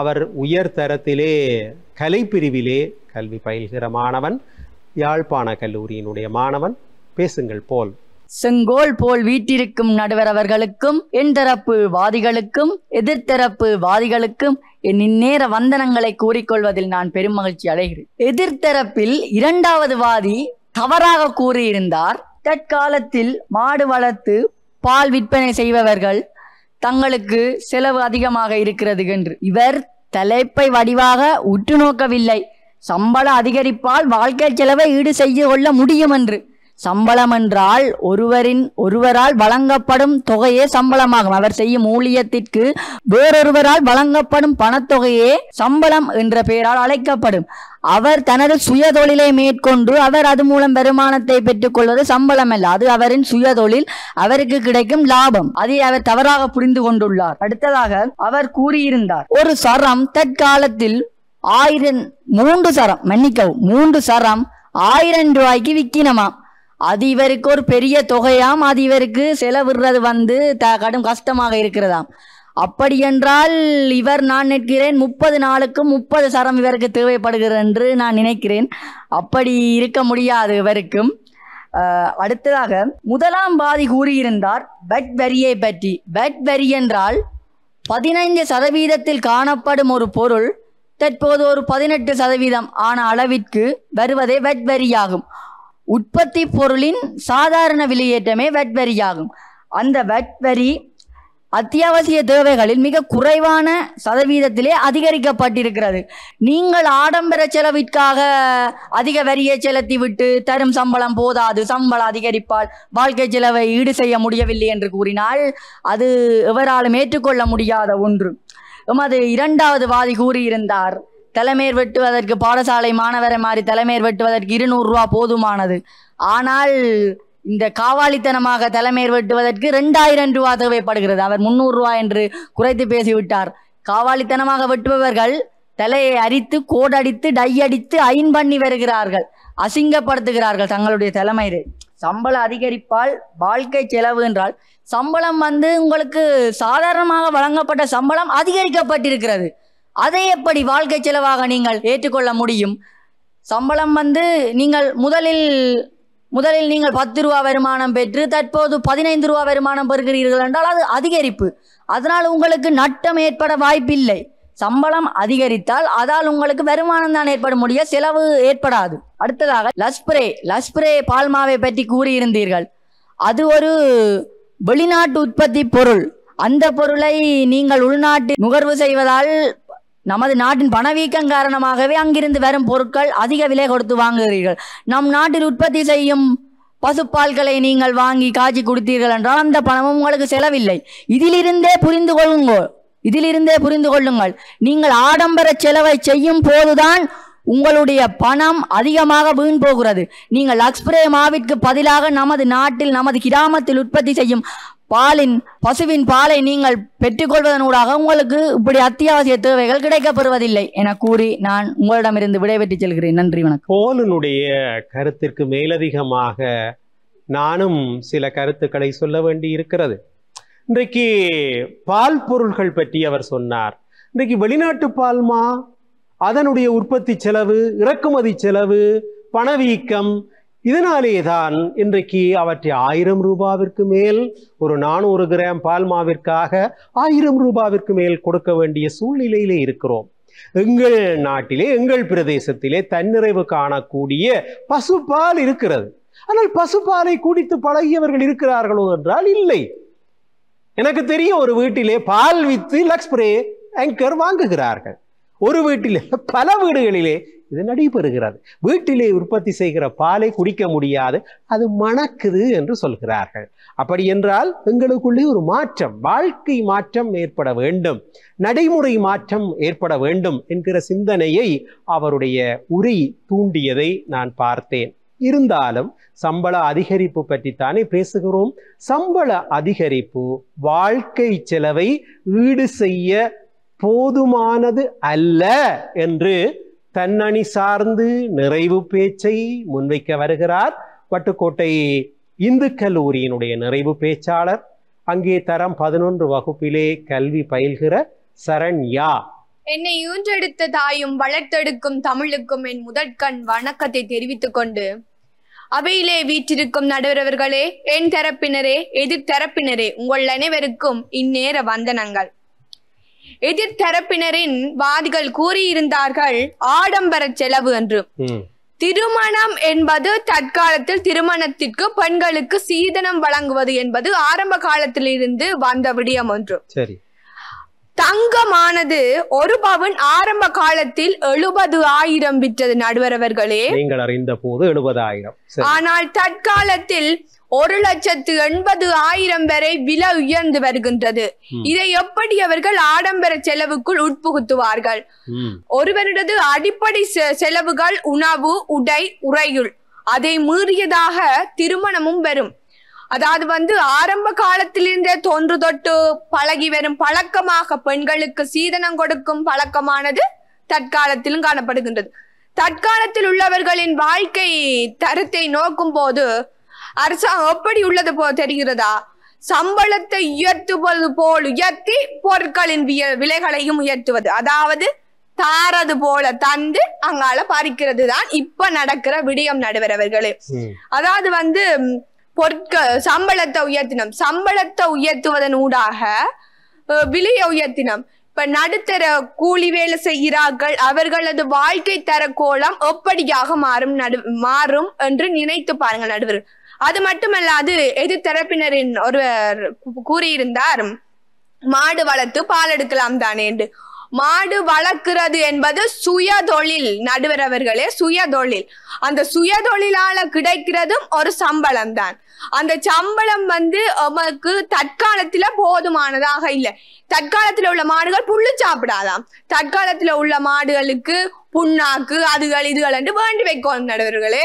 S1: அவர் உயர்தரத்திலே கலைப்பிரிவிலே கல்வி பயில்கிற மாணவன் யாழ்ப்பாண கல்லூரியினுடைய மாணவன் பேசுங்கள் போல்
S6: செங்கோல் போல் வீட்டிருக்கும் நடுவர் அவர்களுக்கும் என்தரப்பு வாதிகளுக்கும் எதிர்த்தரப்பு வாதிகளுக்கும் என் இந்நேர வந்தனங்களை கூறிக்கொள்வதில் நான் பெரும் மகிழ்ச்சி அடைகிறேன் எதிர்த்தரப்பில் இரண்டாவது வாதி தவறாக கூறியிருந்தார் தற்காலத்தில் மாடு வளர்த்து பால் விற்பனை செய்பவர்கள் தங்களுக்கு செலவு அதிகமாக இருக்கிறது என்று இவர் தலைப்பை வடிவாக உற்று நோக்கவில்லை சம்பள அதிகரிப்பால் வாழ்க்கை செலவை ஈடு செய்ய கொள்ள முடியும் என்று சம்பளம் என்றால் ஒருவரின் ஒருவரால் வழங்கப்படும் தொகையே சம்பளமாகும் அவர் செய்யும் ஊழியத்திற்கு வேறொருவரால் வழங்கப்படும் பணத்தொகையே சம்பளம் என்ற பெயரால் அழைக்கப்படும் அவர் தனது சுயதொழிலை மேற்கொண்டு அவர் அது மூலம் வருமானத்தை பெற்றுக்கொள்வது சம்பளம் அல்ல அது அவரின் சுயதொழில் அவருக்கு கிடைக்கும் லாபம் அதை அவர் தவறாக புரிந்து கொண்டுள்ளார் அடுத்ததாக அவர் கூறியிருந்தார் ஒரு சரம் தற்காலத்தில் ஆயிரம் மூன்று சரம் மன்னிக்கவும் மூன்று சரம் ஆயிரம் ரூபாய்க்கு விற்கினமாம் அது இவருக்கு ஒரு பெரிய தொகையாம் அது இவருக்கு செலவிடுறது வந்து த கடும் கஷ்டமாக இருக்கிறதாம் அப்படி என்றால் இவர் நான் நிற்கிறேன் முப்பது நாளுக்கு முப்பது சரம் இவருக்கு தேவைப்படுகிறது என்று நான் நினைக்கிறேன் அப்படி இருக்க முடியாது இவருக்கும் அடுத்ததாக முதலாம் பாதி கூறியிருந்தார் பெட் வரியை பற்றி பெட் வரி என்றால் பதினைந்து சதவீதத்தில் காணப்படும் ஒரு பொருள் தற்போது ஒரு பதினெட்டு சதவீதம் ஆன அளவிற்கு வருவதே வெட் வரியாகும் உற்பத்தி பொருளின் சாதாரண விலையேற்றமே வெட் ஆகும் அந்த வெட் அத்தியாவசிய தேவைகளில் மிக குறைவான சதவீதத்திலே அதிகரிக்கப்பட்டிருக்கிறது நீங்கள் ஆடம்பர செலவிற்காக அதிக வரியை செலுத்தி விட்டு தரும் சம்பளம் போதாது சம்பளம் அதிகரிப்பால் வாழ்க்கை செலவை ஈடு செய்ய முடியவில்லை என்று கூறினால் அது எவராலும் ஏற்றுக்கொள்ள முடியாத ஒன்று எமது இரண்டாவது வாதி கூறியிருந்தார் தலைமையர் வெட்டுவதற்கு பாடசாலை மாணவரை மாறி தலைமையர் வெட்டுவதற்கு இருநூறு ரூபா போதுமானது ஆனால் இந்த காவாலித்தனமாக தலைமையர் வெட்டுவதற்கு ரெண்டாயிரம் ரூபா தேவைப்படுகிறது அவர் முந்நூறுரூவா ரூபா என்று குறைத்து பேசிவிட்டார் காவாலித்தனமாக வெட்டுபவர்கள் தலையை அரித்து கோடடித்து டை அடித்து பண்ணி வருகிறார்கள் அசிங்கப்படுத்துகிறார்கள் தங்களுடைய தலைமையை சம்பள அதிகரிப்பால் வாழ்க்கை செலவு என்றால் சம்பளம் வந்து உங்களுக்கு சாதாரணமாக வழங்கப்பட்ட சம்பளம் அதிகரிக்கப்பட்டிருக்கிறது அதை எப்படி வாழ்க்கை செலவாக நீங்கள் ஏற்றுக்கொள்ள முடியும் சம்பளம் வந்து நீங்கள் முதலில் முதலில் நீங்கள் பத்து ரூபா வருமானம் பெற்று தற்போது பதினைந்து ரூபா வருமானம் பெறுகிறீர்கள் என்றால் அது அதிகரிப்பு அதனால் உங்களுக்கு நட்டம் ஏற்பட வாய்ப்பில்லை சம்பளம் அதிகரித்தால் அதால் உங்களுக்கு வருமானம் தான் ஏற்பட முடிய செலவு ஏற்படாது அடுத்ததாக லஸ்பிரே லஸ்பிரே பால்மாவை பற்றி கூறியிருந்தீர்கள் அது ஒரு வெளிநாட்டு உற்பத்தி பொருள் அந்த பொருளை நீங்கள் உள்நாட்டு நுகர்வு செய்வதால் நமது நாட்டின் பணவீக்கம் காரணமாகவே அங்கிருந்து வரும் பொருட்கள் அதிக விலை கொடுத்து வாங்குகிறீர்கள் நம் நாட்டில் உற்பத்தி செய்யும் பசுப்பால்களை நீங்கள் வாங்கி காய்ச்சி கொடுத்தீர்கள் என்றால் அந்த பணமும் உங்களுக்கு செலவில்லை இதிலிருந்தே புரிந்து கொள்ளுங்கள் இதிலிருந்தே புரிந்து கொள்ளுங்கள் நீங்கள் ஆடம்பர செலவை செய்யும் போதுதான் உங்களுடைய பணம் அதிகமாக வீண் போகிறது நீங்கள் லக்ஸ்பிரே மாவிற்கு பதிலாக நமது நாட்டில் நமது கிராமத்தில் உற்பத்தி செய்யும் பாலின் பசுவின் பாலை நீங்கள் பெற்றுக்கொள்வதனூடாக உங்களுக்கு இப்படி அத்தியாவசிய தேவைகள் கிடைக்கப்பெறுவதில்லை என கூறி நான் உங்களிடமிருந்து விடைபெற்று செல்கிறேன் நன்றி வணக்கம் போலனுடைய
S1: கருத்திற்கு மேலதிகமாக நானும் சில கருத்துக்களை சொல்ல வேண்டி இருக்கிறது இன்றைக்கு பால் பொருள்கள் பற்றி அவர் சொன்னார் இன்றைக்கு வெளிநாட்டு பால்மா அதனுடைய உற்பத்தி செலவு இறக்குமதி செலவு பணவீக்கம் இதனாலே தான் இன்றைக்கு அவற்றை ஆயிரம் ரூபாவிற்கு மேல் ஒரு நானூறு கிராம் பால் மாவிற்காக ஆயிரம் ரூபாவிற்கு மேல் கொடுக்க வேண்டிய சூழ்நிலையிலே இருக்கிறோம் எங்கள் நாட்டிலே எங்கள் பிரதேசத்திலே தன்னிறைவு காணக்கூடிய பசுப்பால் இருக்கிறது ஆனால் பசுப்பாலை குடித்து பழகியவர்கள் இருக்கிறார்களோ என்றால் இல்லை எனக்கு தெரியும் ஒரு வீட்டிலே பால் வித்து லக்ஸ்பிரே ஆங்கர் வாங்குகிறார்கள் ஒரு வீட்டிலே பல வீடுகளிலே இது நடைபெறுகிறது வீட்டிலே உற்பத்தி செய்கிற பாலை குடிக்க முடியாது அது மணக்குது என்று சொல்கிறார்கள் அப்படி என்றால் எங்களுக்குள்ளே ஒரு மாற்றம் வாழ்க்கை மாற்றம் ஏற்பட வேண்டும் நடைமுறை மாற்றம் ஏற்பட வேண்டும் என்கிற சிந்தனையை அவருடைய உரை தூண்டியதை நான் பார்த்தேன் இருந்தாலும் சம்பள அதிகரிப்பு பற்றித்தானே பேசுகிறோம் சம்பள அதிகரிப்பு வாழ்க்கை செலவை ஈடு செய்ய போதுமானது அல்ல என்று தன்னணி சார்ந்து நிறைவு பேச்சை முன்வைக்க வருகிறார் வட்டுக்கோட்டை இந்து கல்லூரியினுடைய நிறைவு பேச்சாளர் அங்கே தரம் பதினொன்று வகுப்பிலே கல்வி பயில்கிற சரண்யா
S7: என்னை ஈன்றெடுத்த தாயும் வளர்த்தெடுக்கும் தமிழுக்கும் என் முதற்கண் வணக்கத்தை தெரிவித்துக் கொண்டு அவையிலே வீற்றிருக்கும் நடுவரவர்களே என் தரப்பினரே எதிர்தரப்பினரே உங்கள் அனைவருக்கும் இந்நேர வந்தனங்கள் எதிர்த்தரப்பினரின் வாதிகள் கூறியிருந்தார்கள் ஆடம்பர செலவு என்று திருமணம் என்பது தற்காலத்தில் திருமணத்திற்கு பெண்களுக்கு சீதனம் வழங்குவது என்பது ஆரம்ப காலத்தில் இருந்து வந்த விடயம் ஒன்று தங்கமானது ஒரு பவன் ஆரம்ப காலத்தில் எழுபது ஆயிரம் விற்றது நடுவரவர்களே
S1: நீங்கள் அறிந்த போது எழுபது ஆயிரம்
S7: ஆனால் தற்காலத்தில் ஒரு லட்சத்து எண்பது ஆயிரம் வரை விலை உயர்ந்து வருகின்றது இதை எப்படி அவர்கள் ஆடம்பர செலவுக்குள் உட்புகுத்துவார்கள் ஒருவரது அடிப்படை செலவுகள் உணவு உடை உறையுள் அதை மீறியதாக திருமணமும் வரும் அதாவது வந்து ஆரம்ப காலத்திலிருந்தே தோன்று தொட்டு பழகி வரும் பழக்கமாக பெண்களுக்கு சீதனம் கொடுக்கும் பழக்கமானது தற்காலத்திலும் காணப்படுகின்றது தற்காலத்தில் உள்ளவர்களின் வாழ்க்கை தரத்தை நோக்கும் போது அரசாங்கம் எப்படி உள்ளது போ தெரிகிறதா சம்பளத்தை உயர்த்துவது போல் உயர்த்தி பொருட்களின் விலைகளையும் உயர்த்துவது அதாவது தாரது போல தந்து அங்கால பறிக்கிறது தான் இப்ப நடக்கிற விடயம் நடுவரவர்களே அதாவது வந்து பொருட்க சம்பளத்தை உயர்த்தினம் சம்பளத்தை உயர்த்துவதன் ஊடாக விலையை உயர்த்தினம் இப்ப நடுத்தர கூலி வேலை செய்கிறார்கள் அவர்களது வாழ்க்கை தர கோலம் எப்படியாக மாறும் நடு மாறும் என்று நினைத்து பாருங்கள் நடுவர் அது மட்டுமல்லாது எதிர்த்தரப்பினரின் ஒருவர் கூறியிருந்தார் மாடு வளர்த்து பால் எடுக்கலாம் தானே என்று மாடு வளர்க்கிறது என்பது சுய தொழில் நடுவர் அவர்களே சுய தொழில் அந்த சுய தொழிலால கிடைக்கிறதும் ஒரு சம்பளம் தான் அந்த சம்பளம் வந்து நமக்கு தற்காலத்துல போதுமானதாக இல்லை தற்காலத்துல உள்ள மாடுகள் புல்லு சாப்பிடாதாம் தற்காலத்துல உள்ள மாடுகளுக்கு புண்ணாக்கு அதுகள் இதுகள் என்று வேண்டி வைக்கோம் நடுவர்களே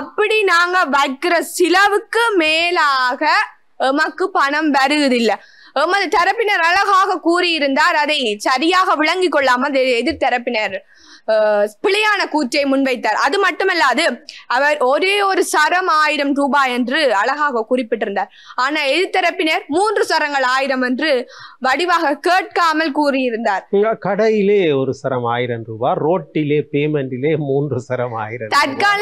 S7: அப்படி நாங்க வைக்கிற சிலவுக்கு மேலாக எமக்கு பணம் வருவதில்லை எமது தரப்பினர் அழகாக கூறியிருந்தார் அதை சரியாக விளங்கி கொள்ளாமல் எதிர் தரப்பினர் பிழையான கூற்றை முன்வைத்தார் அது மட்டுமல்லாது அவர் ஒரே ஒரு சரம் ஆயிரம் ரூபாய் என்று அழகாக குறிப்பிட்டிருந்தார் ஆனா எதிர்த்தரப்பினர் மூன்று சரங்கள் ஆயிரம் என்று வடிவாக கேட்காமல் கூறியிருந்தார்
S1: கடையிலே ஒரு சரம் ஆயிரம் ரூபாய் ரோட்டிலே பேமெண்டிலே மூன்று சரம் ஆயிரம் தற்கால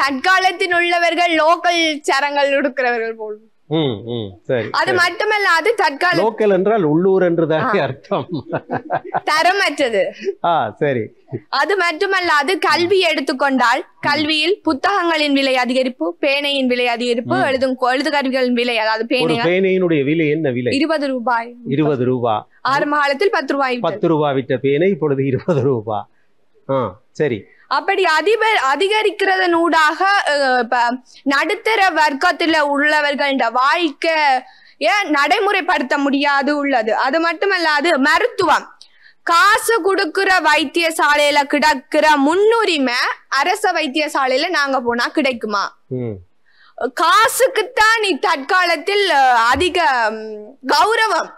S7: தற்காலத்தில் உள்ளவர்கள் லோக்கல் சரங்கள் எடுக்கிறவர்கள் போல் அது மட்டுமல்ல அது தற்கால லோக்கல்
S1: என்றால் உள்ளூர் என்றுதான் அர்த்தம்
S7: தரமற்றது ஆ சரி அது மட்டுமல்ல அது கல்வி எடுத்துக்கொண்டால் கல்வியில் புத்தகங்களின் விலை அதிகரிப்பு பேனையின் விலை அதிகரிப்பு எழுதும் கருவிகளின் விலை அதாவது பேனை
S1: பேனையினுடைய விலை என்ன விலை
S7: இருபது ரூபாய்
S1: இருபது ரூபாய் ஆரம்ப
S7: காலத்தில் பத்து ரூபாய் பத்து
S1: ரூபாய் விட்ட பேனை இப்பொழுது இருபது ரூபாய் ஆ சரி
S7: அப்படி அதிபர் அதிகரிக்கிறதனூடாக நடுத்தர வர்க்கத்துல உள்ளவர்கள வாழ்க்கைய நடைமுறைப்படுத்த முடியாது உள்ளது அது மட்டுமல்லாது மருத்துவம் காசு கொடுக்கிற வைத்தியசாலையில கிடக்கிற முன்னுரிமை அரச வைத்தியசாலையில நாங்க போனா கிடைக்குமா காசுக்குத்தான் தற்காலத்தில் அதிக கௌரவம்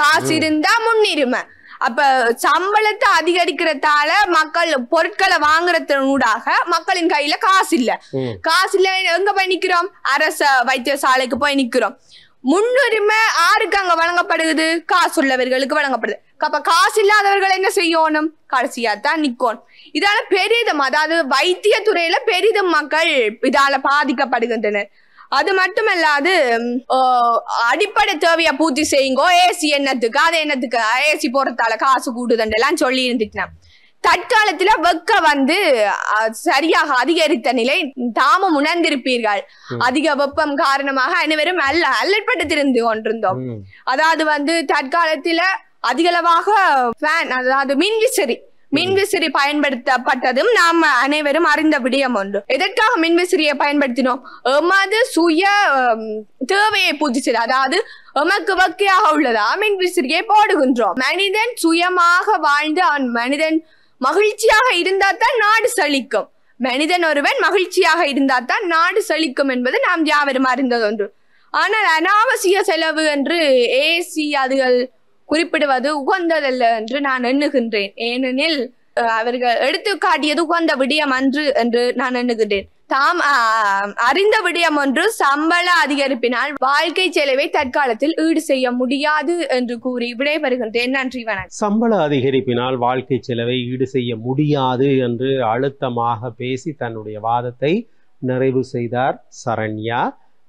S7: காசு இருந்தா முன்னுரிமை அப்ப சம்பளத்தை அதிகரிக்கிறதால மக்கள் பொருட்களை வாங்குறதூடாக மக்களின் கையில காசு இல்ல காசு இல்ல எங்க போய் நிக்கிறோம் அரச வைத்தியசாலைக்கு போய் நிக்கிறோம் முன்னுரிமை யாருக்கு அங்க வழங்கப்படுது காசு உள்ளவர்களுக்கு வழங்கப்படுது அப்ப காசு இல்லாதவர்கள் என்ன செய்யணும் கடைசியா தான் நிக்கணும் இதால பெரிதும் அதாவது வைத்திய துறையில பெரிதும் மக்கள் இதால பாதிக்கப்படுகின்றனர் அது மட்டுமல்லாது அடிப்படை தேவையை பூர்த்தி செய்யுங்கோ ஏசி என்னத்துக்கு அது என்னத்துக்கு ஏசி போறதால காசு கூடுதுன்றெல்லாம் சொல்லி இருந்துட்டேன் தற்காலத்துல வெக்க வந்து சரியாக அதிகரித்த நிலை தாமும் உணர்ந்திருப்பீர்கள் அதிக வெப்பம் காரணமாக அனைவரும் அல்ல அல்லப்பட்டு திருந்து கொண்டிருந்தோம் அதாவது வந்து தற்காலத்துல அதிகளவாக ஃபேன் அதாவது மின்விசரி மின்விசிறி பயன்படுத்தப்பட்டதும் நாம் அனைவரும் அறிந்த விடயம் ஒன்று எதற்காக மின்விசிறியை பயன்படுத்தினோம் எமது சுய தேவையை பூஜிச்சது அதாவது எமக்கு வக்கையாக உள்ளதா மின்விசிறியை போடுகின்றோம் மனிதன் சுயமாக வாழ்ந்து அவன் மனிதன் மகிழ்ச்சியாக இருந்தா தான் நாடு செழிக்கும் மனிதன் ஒருவன் மகிழ்ச்சியாக இருந்தா தான் நாடு சளிக்கும் என்பது நாம் யாவரும் அறிந்ததொன்று ஆனால் அனாவசிய செலவு என்று ஏசி அதுகள் குறிப்பிடுவது உகந்ததல்ல என்று நான் எண்ணுகின்றேன் ஏனெனில் அவர்கள் எடுத்து காட்டியது உகந்த விடியம் அன்று என்று நான் எண்ணுகின்றேன் தாம் அறிந்த விடயம் ஒன்று சம்பள அதிகரிப்பினால் வாழ்க்கை செலவை தற்காலத்தில் ஈடு செய்ய முடியாது என்று கூறி விடைபெறுகின்றேன் நன்றி வணக்கம்
S1: சம்பள அதிகரிப்பினால் வாழ்க்கை செலவை ஈடு செய்ய முடியாது என்று அழுத்தமாக பேசி தன்னுடைய வாதத்தை நிறைவு செய்தார் சரண்யா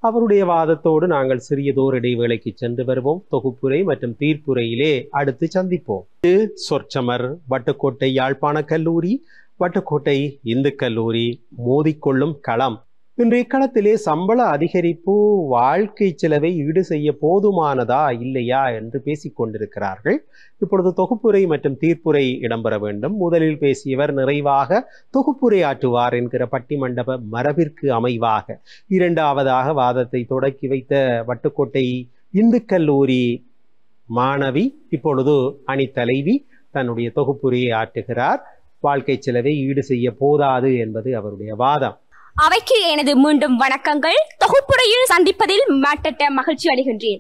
S1: அவருடைய வாதத்தோடு நாங்கள் சிறியதோர் இடைவேளைக்கு சென்று வருவோம் தொகுப்புரை மற்றும் தீர்ப்புரையிலே அடுத்து சந்திப்போம் சொற்சமர் வட்டுக்கோட்டை யாழ்ப்பாண கல்லூரி வட்டுக்கோட்டை இந்து கல்லூரி மோதிக்கொள்ளும் களம் இன்று இக்கணத்திலே சம்பள அதிகரிப்பு வாழ்க்கை செலவை ஈடு செய்ய போதுமானதா இல்லையா என்று பேசிக்கொண்டிருக்கிறார்கள் இப்பொழுது தொகுப்புரை மற்றும் தீர்ப்புரை இடம்பெற வேண்டும் முதலில் பேசியவர் நிறைவாக தொகுப்புரை ஆற்றுவார் என்கிற பட்டிமண்டப மரபிற்கு அமைவாக இரண்டாவதாக வாதத்தை தொடக்கி வைத்த வட்டுக்கோட்டை இந்து கல்லூரி மாணவி இப்பொழுது அணித்தலைவி தன்னுடைய தொகுப்புரையை ஆற்றுகிறார் வாழ்க்கை செலவை ஈடு செய்ய போதாது என்பது அவருடைய வாதம்
S3: அவைக்கு எனது மீண்டும் வணக்கங்கள் தொகுப்புறையில் சந்திப்பதில் மாட்டட்ட மகிழ்ச்சி அடைகின்றேன்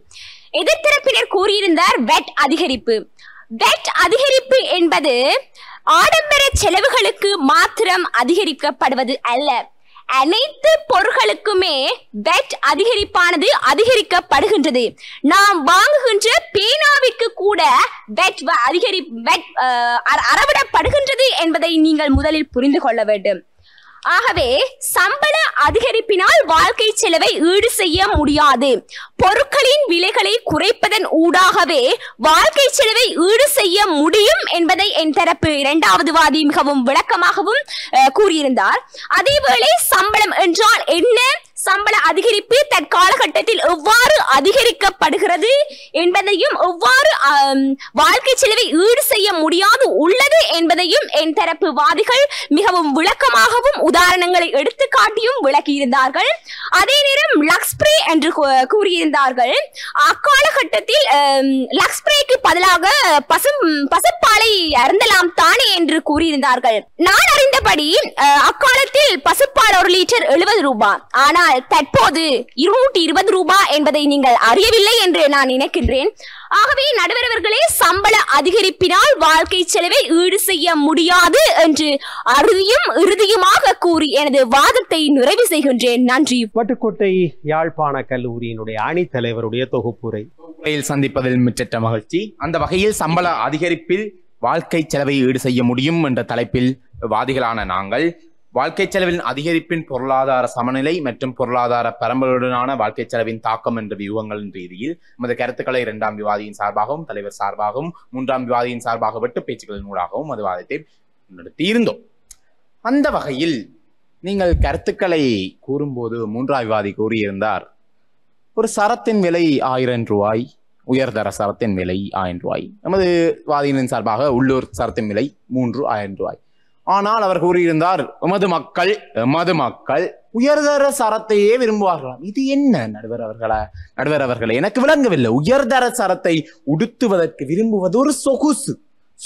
S3: எதிர்த்தரப்பினர் கூறியிருந்தார் வெட் அதிகரிப்பு வெட் அதிகரிப்பு என்பது ஆடம்பர செலவுகளுக்கு மாத்திரம் அதிகரிக்கப்படுவது அல்ல அனைத்து பொருட்களுக்குமே வெட் அதிகரிப்பானது அதிகரிக்கப்படுகின்றது நாம் வாங்குகின்ற பேனாவிற்கு கூட வெட் அதிகரி வெட் அறவிடப்படுகின்றது என்பதை நீங்கள் முதலில் புரிந்து கொள்ள வேண்டும் ஆகவே சம்பள அதிகரிப்பினால் வாழ்க்கை செலவை ஈடு செய்ய முடியாது பொருட்களின் விலைகளை குறைப்பதன் ஊடாகவே வாழ்க்கை செலவை ஈடு செய்ய முடியும் என்பதை என் தரப்பு இரண்டாவது வாதி மிகவும் விளக்கமாகவும் கூறியிருந்தார் அதேவேளை சம்பளம் என்றால் என்ன சம்பள அதிகரிப்பு தற்காலகட்டத்தில் எவ்வாறு அதிகரிக்கப்படுகிறது என்பதையும் எவ்வாறு வாழ்க்கை செலவை ஈடு செய்ய முடியாது உள்ளது என்பதையும் என் தரப்பு வாதிகள் மிகவும் விளக்கமாகவும் உதாரணங்களை எடுத்து காட்டியும் விளக்கியிருந்தார்கள் அதே நேரம் லக்ஸ்பிரே என்று கூறியிருந்தார்கள் அக்காலகட்டத்தில் லக்ஸ்பிரேக்கு பதிலாக பசும் பசுப்பாலை அருந்தலாம் தானே என்று கூறியிருந்தார்கள் நான் அறிந்தபடி அக்காலத்தில் பசுப்பால் ஒரு லிட்டர் எழுபது ரூபாய் ஆனால் ஆனால் தற்போது இருநூற்றி இருபது ரூபாய் என்பதை நீங்கள் அறியவில்லை என்று நான் நினைக்கின்றேன் ஆகவே நடுவரவர்களே சம்பள அதிகரிப்பினால் வாழ்க்கை செலவை ஈடு செய்ய முடியாது என்று அறுதியும் இறுதியுமாக கூறி எனது வாதத்தை
S1: நிறைவு
S2: செய்கின்றேன் நன்றி பட்டுக்கோட்டை யாழ்ப்பாண கல்லூரியினுடைய அணி தலைவருடைய தொகுப்புரை சந்திப்பதில் மிச்சற்ற மகிழ்ச்சி அந்த வகையில் சம்பள அதிகரிப்பில் வாழ்க்கை செலவை ஈடு செய்ய முடியும் என்ற தலைப்பில் வாதிகளான நாங்கள் வாழ்க்கை செலவின் அதிகரிப்பின் பொருளாதார சமநிலை மற்றும் பொருளாதார பரம்பலுடனான வாழ்க்கை செலவின் தாக்கம் என்ற வியூகங்கள் ரீதியில் நமது கருத்துக்களை இரண்டாம் விவாதியின் சார்பாகவும் தலைவர் சார்பாகவும் மூன்றாம் விவாதியின் சார்பாக விட்டு பேச்சுக்களின் ஊடாகவும் அது வாதத்தை நடத்தியிருந்தோம் அந்த வகையில் நீங்கள் கருத்துக்களை கூறும்போது மூன்றாம் விவாதி கூறியிருந்தார் ஒரு சரத்தின் விலை ஆயிரம் ரூபாய் உயர்தர சரத்தின் விலை ஆயிரம் ரூபாய் நமது வாதியினின் சார்பாக உள்ளூர் சரத்தின் விலை மூன்று ஆயிரம் ரூபாய் ஆனால் அவர் கூறியிருந்தார் எமது மக்கள் எமது மக்கள் உயர்தர சரத்தையே விரும்புவார்களாம் இது என்ன நடுவர் அவர்களா நடுவர் அவர்களை எனக்கு விளங்கவில்லை உயர்தர சரத்தை உடுத்துவதற்கு விரும்புவது ஒரு சொகுசு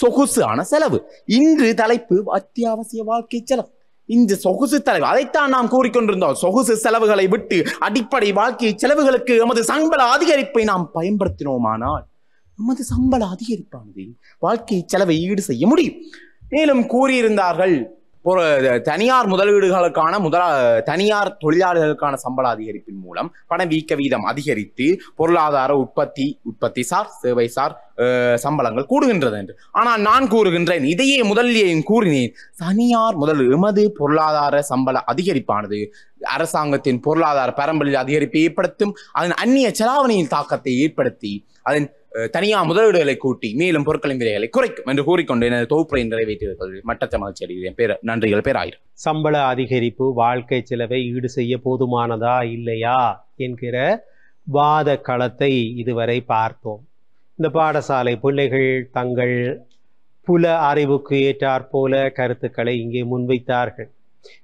S2: சொகுசு ஆன செலவு இன்று தலைப்பு அத்தியாவசிய வாழ்க்கை செலவு இந்த சொகுசு தலைவு அதைத்தான் நாம் கூறிக்கொண்டிருந்தோம் சொகுசு செலவுகளை விட்டு அடிப்படை வாழ்க்கை செலவுகளுக்கு எமது சம்பள அதிகரிப்பை நாம் பயன்படுத்தினோமானால் நமது சம்பள அதிகரிப்பானது வாழ்க்கை செலவை ஈடு செய்ய முடியும் மேலும் கூறியிருந்தார்கள் ஒரு தனியார் முதலீடுகளுக்கான முதலா தனியார் தொழிலாளர்களுக்கான சம்பள அதிகரிப்பின் மூலம் பணவீக்க வீதம் அதிகரித்து பொருளாதார உற்பத்தி உற்பத்தி சார் சேவை சார் சம்பளங்கள் கூடுகின்றது என்று ஆனால் நான் கூறுகின்றேன் இதையே முதலியையும் கூறினேன் தனியார் முதல் எமது பொருளாதார சம்பள அதிகரிப்பானது அரசாங்கத்தின் பொருளாதார பரம்பரில் அதிகரிப்பை ஏற்படுத்தும் அதன் அந்நிய செலாவணியின் தாக்கத்தை ஏற்படுத்தி அதன் தனியா முதலீடுகளை கூட்டி மேலும் பொருட்களின் விலைகளை குறைக்கும் என்று கூறிக்கொண்டு எனது தொகுப்புரை நிறைவேற்றியிருப்பது மட்டத்தை மகிழ்ச்சி அடைகிறேன் பேர் நன்றிகள் பேர் ஆயிரம் சம்பள அதிகரிப்பு வாழ்க்கை செலவை
S1: ஈடு செய்ய போதுமானதா இல்லையா என்கிற வாத களத்தை இதுவரை பார்த்தோம் இந்த பாடசாலை பிள்ளைகள் தங்கள் புல அறிவுக்கு ஏற்றாற்போல கருத்துக்களை இங்கே முன்வைத்தார்கள்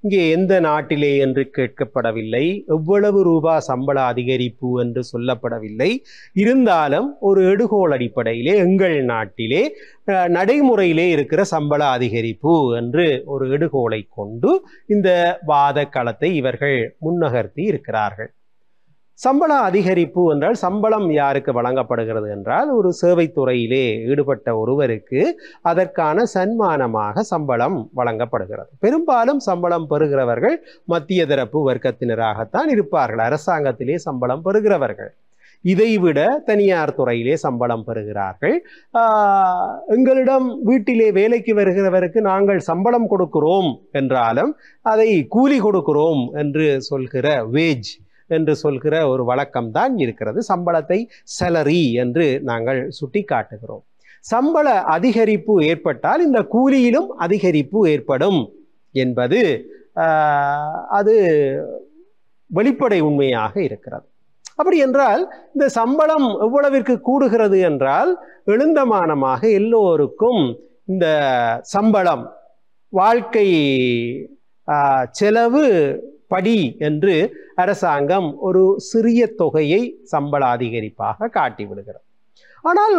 S1: இங்கே எந்த நாட்டிலே என்று கேட்கப்படவில்லை எவ்வளவு ரூபா சம்பள அதிகரிப்பு என்று சொல்லப்படவில்லை இருந்தாலும் ஒரு எடுகோள் அடிப்படையிலே எங்கள் நாட்டிலே நடைமுறையிலே இருக்கிற சம்பள அதிகரிப்பு என்று ஒரு எடுகோளை கொண்டு இந்த வாத களத்தை இவர்கள் முன்னகர்த்தி இருக்கிறார்கள் சம்பள அதிகரிப்பு என்றால் சம்பளம் யாருக்கு வழங்கப்படுகிறது என்றால் ஒரு சேவைத்துறையிலே ஈடுபட்ட ஒருவருக்கு அதற்கான சன்மானமாக சம்பளம் வழங்கப்படுகிறது பெரும்பாலும் சம்பளம் பெறுகிறவர்கள் மத்திய தரப்பு வர்க்கத்தினராகத்தான் இருப்பார்கள் அரசாங்கத்திலே சம்பளம் பெறுகிறவர்கள் இதைவிட தனியார் துறையிலே சம்பளம் பெறுகிறார்கள் எங்களிடம் வீட்டிலே வேலைக்கு வருகிறவருக்கு நாங்கள் சம்பளம் கொடுக்கிறோம் என்றாலும் அதை கூலி கொடுக்கிறோம் என்று சொல்கிற வேஜ் என்று சொல்கிற ஒரு வழக்கம்தான் இருக்கிறது சம்பளத்தை செலரி என்று நாங்கள் சுட்டி காட்டுகிறோம் சம்பள அதிகரிப்பு ஏற்பட்டால் இந்த கூலியிலும் அதிகரிப்பு ஏற்படும் என்பது அது வெளிப்படை உண்மையாக இருக்கிறது அப்படி என்றால் இந்த சம்பளம் எவ்வளவிற்கு கூடுகிறது என்றால் எழுந்தமானமாக எல்லோருக்கும் இந்த சம்பளம் வாழ்க்கை செலவு படி என்று அரசாங்கம் ஒரு சிறிய தொகையை சம்பள அதிகரிப்பாக காட்டி விடுகிறது ஆனால்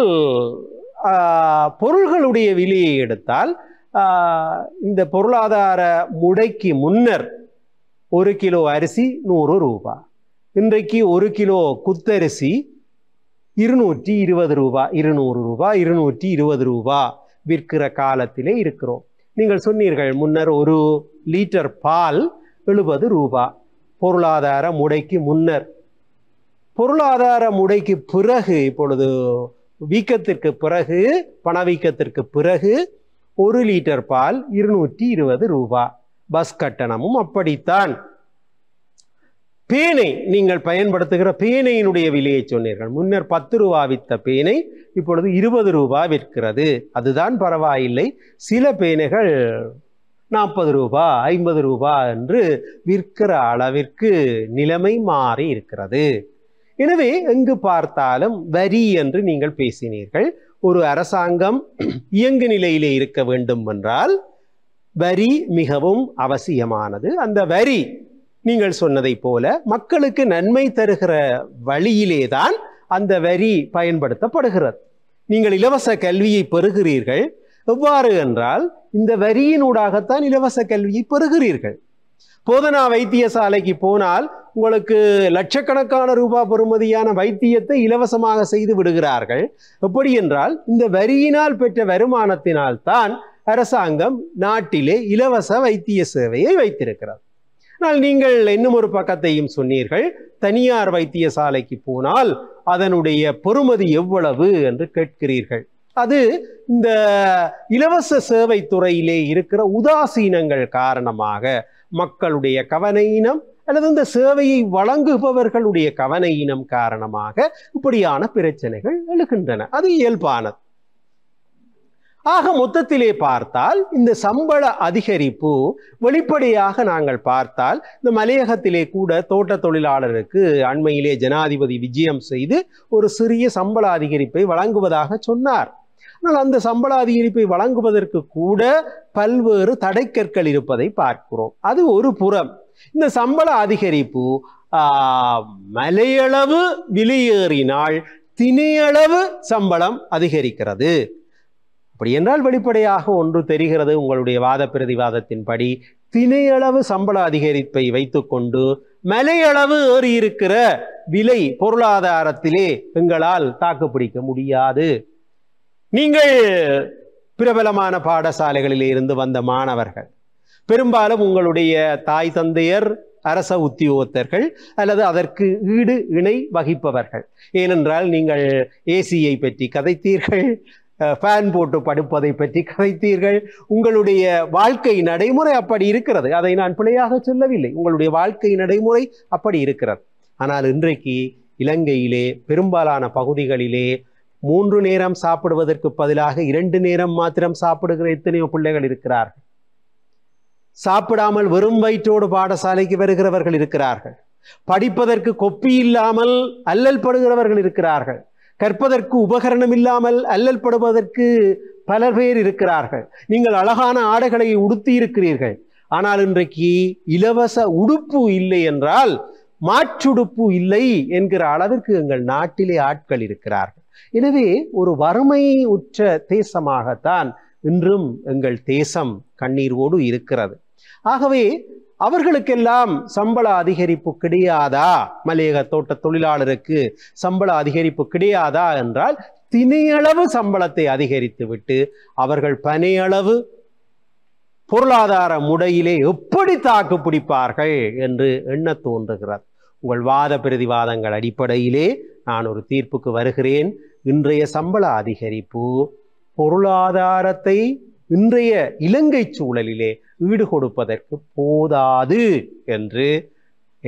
S1: பொருள்களுடைய விலையை எடுத்தால் இந்த பொருளாதார முடைக்கு முன்னர் ஒரு கிலோ அரிசி நூறு ரூபா இன்றைக்கு ஒரு கிலோ குத்தரிசி இருநூற்றி இருபது ரூபா இருநூறு ரூபா இருநூற்றி இருபது ரூபா விற்கிற காலத்திலே இருக்கிறோம் நீங்கள் சொன்னீர்கள் முன்னர் ஒரு லிட்டர் பால் எழுபது ரூபா பொருளாதார முடைக்கு முன்னர் பொருளாதார முடைக்கு பிறகு இப்பொழுது வீக்கத்திற்கு பிறகு பணவீக்கத்திற்கு பிறகு ஒரு லிட்டர் பால் இருநூற்றி இருபது ரூபா பஸ் கட்டணமும் அப்படித்தான் பேனை நீங்கள் பயன்படுத்துகிற பேனையினுடைய விலையை சொன்னீர்கள் முன்னர் பத்து ரூபா வித்த பேனை இப்பொழுது இருபது ரூபா விற்கிறது அதுதான் பரவாயில்லை சில பேனைகள் நாற்பது ரூபா ஐம்பது ரூபா என்று விற்கிற அளவிற்கு நிலைமை மாறி இருக்கிறது எனவே எங்கு பார்த்தாலும் வரி என்று நீங்கள் பேசினீர்கள் ஒரு அரசாங்கம் இயங்கு நிலையிலே இருக்க வேண்டும் என்றால் வரி மிகவும் அவசியமானது அந்த வரி நீங்கள் சொன்னதைப் போல மக்களுக்கு நன்மை தருகிற வழியிலே தான் அந்த வரி பயன்படுத்தப்படுகிறது நீங்கள் இலவச கல்வியை பெறுகிறீர்கள் எவ்வாறு என்றால் இந்த வரியினூடாகத்தான் இலவச கல்வியை பெறுகிறீர்கள் போதனா வைத்தியசாலைக்கு போனால் உங்களுக்கு லட்சக்கணக்கான ரூபாய் பெறுமதியான வைத்தியத்தை இலவசமாக செய்து விடுகிறார்கள் எப்படி என்றால் இந்த வரியினால் பெற்ற வருமானத்தினால் தான் அரசாங்கம் நாட்டிலே இலவச வைத்திய சேவையை வைத்திருக்கிறது ஆனால் நீங்கள் இன்னும் ஒரு பக்கத்தையும் சொன்னீர்கள் தனியார் வைத்தியசாலைக்கு போனால் அதனுடைய பெறுமதி எவ்வளவு என்று கேட்கிறீர்கள் அது இந்த இலவச சேவை துறையிலே இருக்கிற உதாசீனங்கள் காரணமாக மக்களுடைய கவனையினம் அல்லது இந்த சேவையை வழங்குபவர்களுடைய கவனையினம் காரணமாக இப்படியான பிரச்சனைகள் எழுகின்றன அது இயல்பானது ஆக மொத்தத்திலே பார்த்தால் இந்த சம்பள அதிகரிப்பு வெளிப்படையாக நாங்கள் பார்த்தால் இந்த மலையகத்திலே கூட தோட்ட தொழிலாளருக்கு அண்மையிலே ஜனாதிபதி விஜயம் செய்து ஒரு சிறிய சம்பள அதிகரிப்பை வழங்குவதாக சொன்னார் ஆனால் அந்த சம்பள அதிகரிப்பை வழங்குவதற்கு கூட பல்வேறு தடைக்கற்கள் இருப்பதை பார்க்கிறோம் அது ஒரு புறம் இந்த சம்பள அதிகரிப்பு மலையளவு விலையேறினால் திணையளவு சம்பளம் அதிகரிக்கிறது அப்படி என்றால் வெளிப்படையாக ஒன்று தெரிகிறது உங்களுடைய வாத பிரதிவாதத்தின்படி திணையளவு சம்பள அதிகரிப்பை வைத்துக்கொண்டு மலையளவு ஏறியிருக்கிற விலை பொருளாதாரத்திலே எங்களால் தாக்குப்பிடிக்க முடியாது நீங்கள் பிரபலமான பாடசாலைகளில் இருந்து வந்த மாணவர்கள் பெரும்பாலும் உங்களுடைய தாய் தந்தையர் அரச உத்தியோகத்தர்கள் அல்லது அதற்கு ஈடு இணை வகிப்பவர்கள் ஏனென்றால் நீங்கள் ஏசியை பற்றி கதைத்தீர்கள் ஃபேன் போட்டு படுப்பதை பற்றி கதைத்தீர்கள் உங்களுடைய வாழ்க்கை நடைமுறை அப்படி இருக்கிறது அதை நான் பிழையாக சொல்லவில்லை உங்களுடைய வாழ்க்கை நடைமுறை அப்படி இருக்கிறது ஆனால் இன்றைக்கு இலங்கையிலே பெரும்பாலான பகுதிகளிலே மூன்று நேரம் சாப்பிடுவதற்கு பதிலாக இரண்டு நேரம் மாத்திரம் சாப்பிடுகிற எத்தனையோ பிள்ளைகள் இருக்கிறார்கள் சாப்பிடாமல் வெறும் வயிற்றோடு பாடசாலைக்கு வருகிறவர்கள் இருக்கிறார்கள் படிப்பதற்கு கொப்பி இல்லாமல் அல்லல் படுகிறவர்கள் இருக்கிறார்கள் கற்பதற்கு உபகரணம் இல்லாமல் அல்லல் படுவதற்கு பல பேர் இருக்கிறார்கள் நீங்கள் அழகான ஆடைகளை உடுத்தி இருக்கிறீர்கள் ஆனால் இன்றைக்கு இலவச உடுப்பு இல்லை என்றால் மாற்றுடுப்பு இல்லை என்கிற அளவிற்கு எங்கள் நாட்டிலே ஆட்கள் இருக்கிறார்கள் எனவே ஒரு வறுமை உற்ற தேசமாகத்தான் இன்றும் எங்கள் தேசம் கண்ணீரோடு இருக்கிறது ஆகவே அவர்களுக்கெல்லாம் சம்பள அதிகரிப்பு கிடையாதா மலையக தோட்ட தொழிலாளருக்கு சம்பள அதிகரிப்பு கிடையாதா என்றால் திணையளவு சம்பளத்தை அதிகரித்துவிட்டு அவர்கள் பனையளவு பொருளாதார முடையிலே எப்படி தாக்கு பிடிப்பார்கள் என்று எண்ண தோன்றுகிறார் உங்கள் வாத பிரதிவாதங்கள் அடிப்படையிலே நான் ஒரு தீர்ப்புக்கு வருகிறேன் இன்றைய சம்பள அதிகரிப்பு பொருளாதாரத்தை இன்றைய இலங்கை சூழலிலே ஈடு கொடுப்பதற்கு போதாது என்று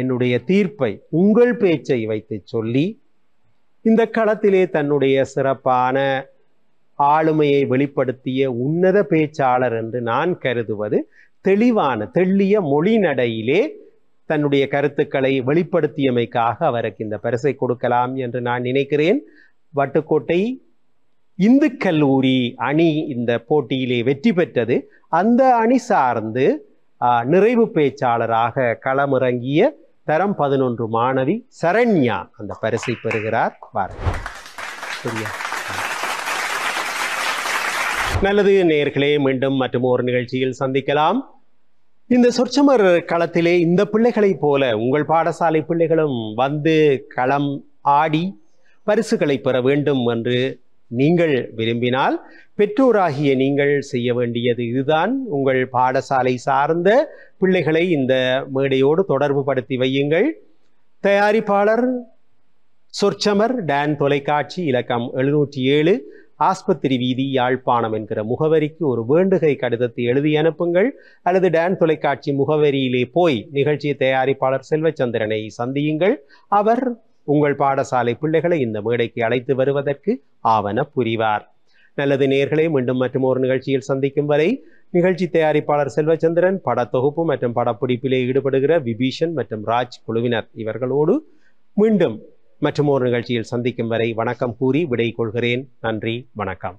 S1: என்னுடைய தீர்ப்பை உங்கள் பேச்சை வைத்து சொல்லி இந்த களத்திலே தன்னுடைய சிறப்பான ஆளுமையை வெளிப்படுத்திய உன்னத பேச்சாளர் என்று நான் கருதுவது தெளிவான தெள்ளிய மொழி நடையிலே தன்னுடைய கருத்துக்களை வெளிப்படுத்தியமைக்காக அவருக்கு இந்த பரிசை கொடுக்கலாம் என்று நான் நினைக்கிறேன் வட்டுக்கோட்டை இந்து கல்லூரி அணி இந்த போட்டியிலே வெற்றி பெற்றது அந்த அணி சார்ந்து நிறைவு பேச்சாளராக களமிறங்கிய தரம் பதினொன்று மாணவி சரண்யா அந்த பரிசை பெறுகிறார் பாருங்க சரியா நல்லது நேர்களே மீண்டும் மற்றும் ஒரு நிகழ்ச்சியில் சந்திக்கலாம் இந்த சொற்சமர் களத்திலே இந்த பிள்ளைகளைப் போல உங்கள் பாடசாலை பிள்ளைகளும் வந்து களம் ஆடி பரிசுகளை பெற வேண்டும் என்று நீங்கள் விரும்பினால் பெற்றோராகிய நீங்கள் செய்ய வேண்டியது இதுதான் உங்கள் பாடசாலை சார்ந்த பிள்ளைகளை இந்த மேடையோடு தொடர்பு படுத்தி வையுங்கள் தயாரிப்பாளர் சொற்சமர் டேன் தொலைக்காட்சி இலக்கம் எழுநூற்றி ஏழு ஆஸ்பத்திரி வீதி யாழ்ப்பாணம் என்கிற முகவரிக்கு ஒரு வேண்டுகை கடிதத்தை எழுதி அனுப்புங்கள் அல்லது டேன் தொலைக்காட்சி முகவரியிலே போய் நிகழ்ச்சி தயாரிப்பாளர் செல்வச்சந்திரனை சந்தியுங்கள் அவர் உங்கள் பாடசாலை பிள்ளைகளை இந்த மேடைக்கு அழைத்து வருவதற்கு ஆவண புரிவார் நல்லது நேர்களை மீண்டும் மற்றும் ஒரு நிகழ்ச்சியில் சந்திக்கும் வரை நிகழ்ச்சி தயாரிப்பாளர் செல்வச்சந்திரன் படத்தொகுப்பு மற்றும் படப்பிடிப்பிலே ஈடுபடுகிற விபீஷன் மற்றும் ராஜ் குழுவினர் இவர்களோடு மீண்டும் மற்றும் ஒரு நிகழ்ச்சியில் சந்திக்கும் வரை வணக்கம் கூறி விடை கொள்கிறேன் நன்றி வணக்கம்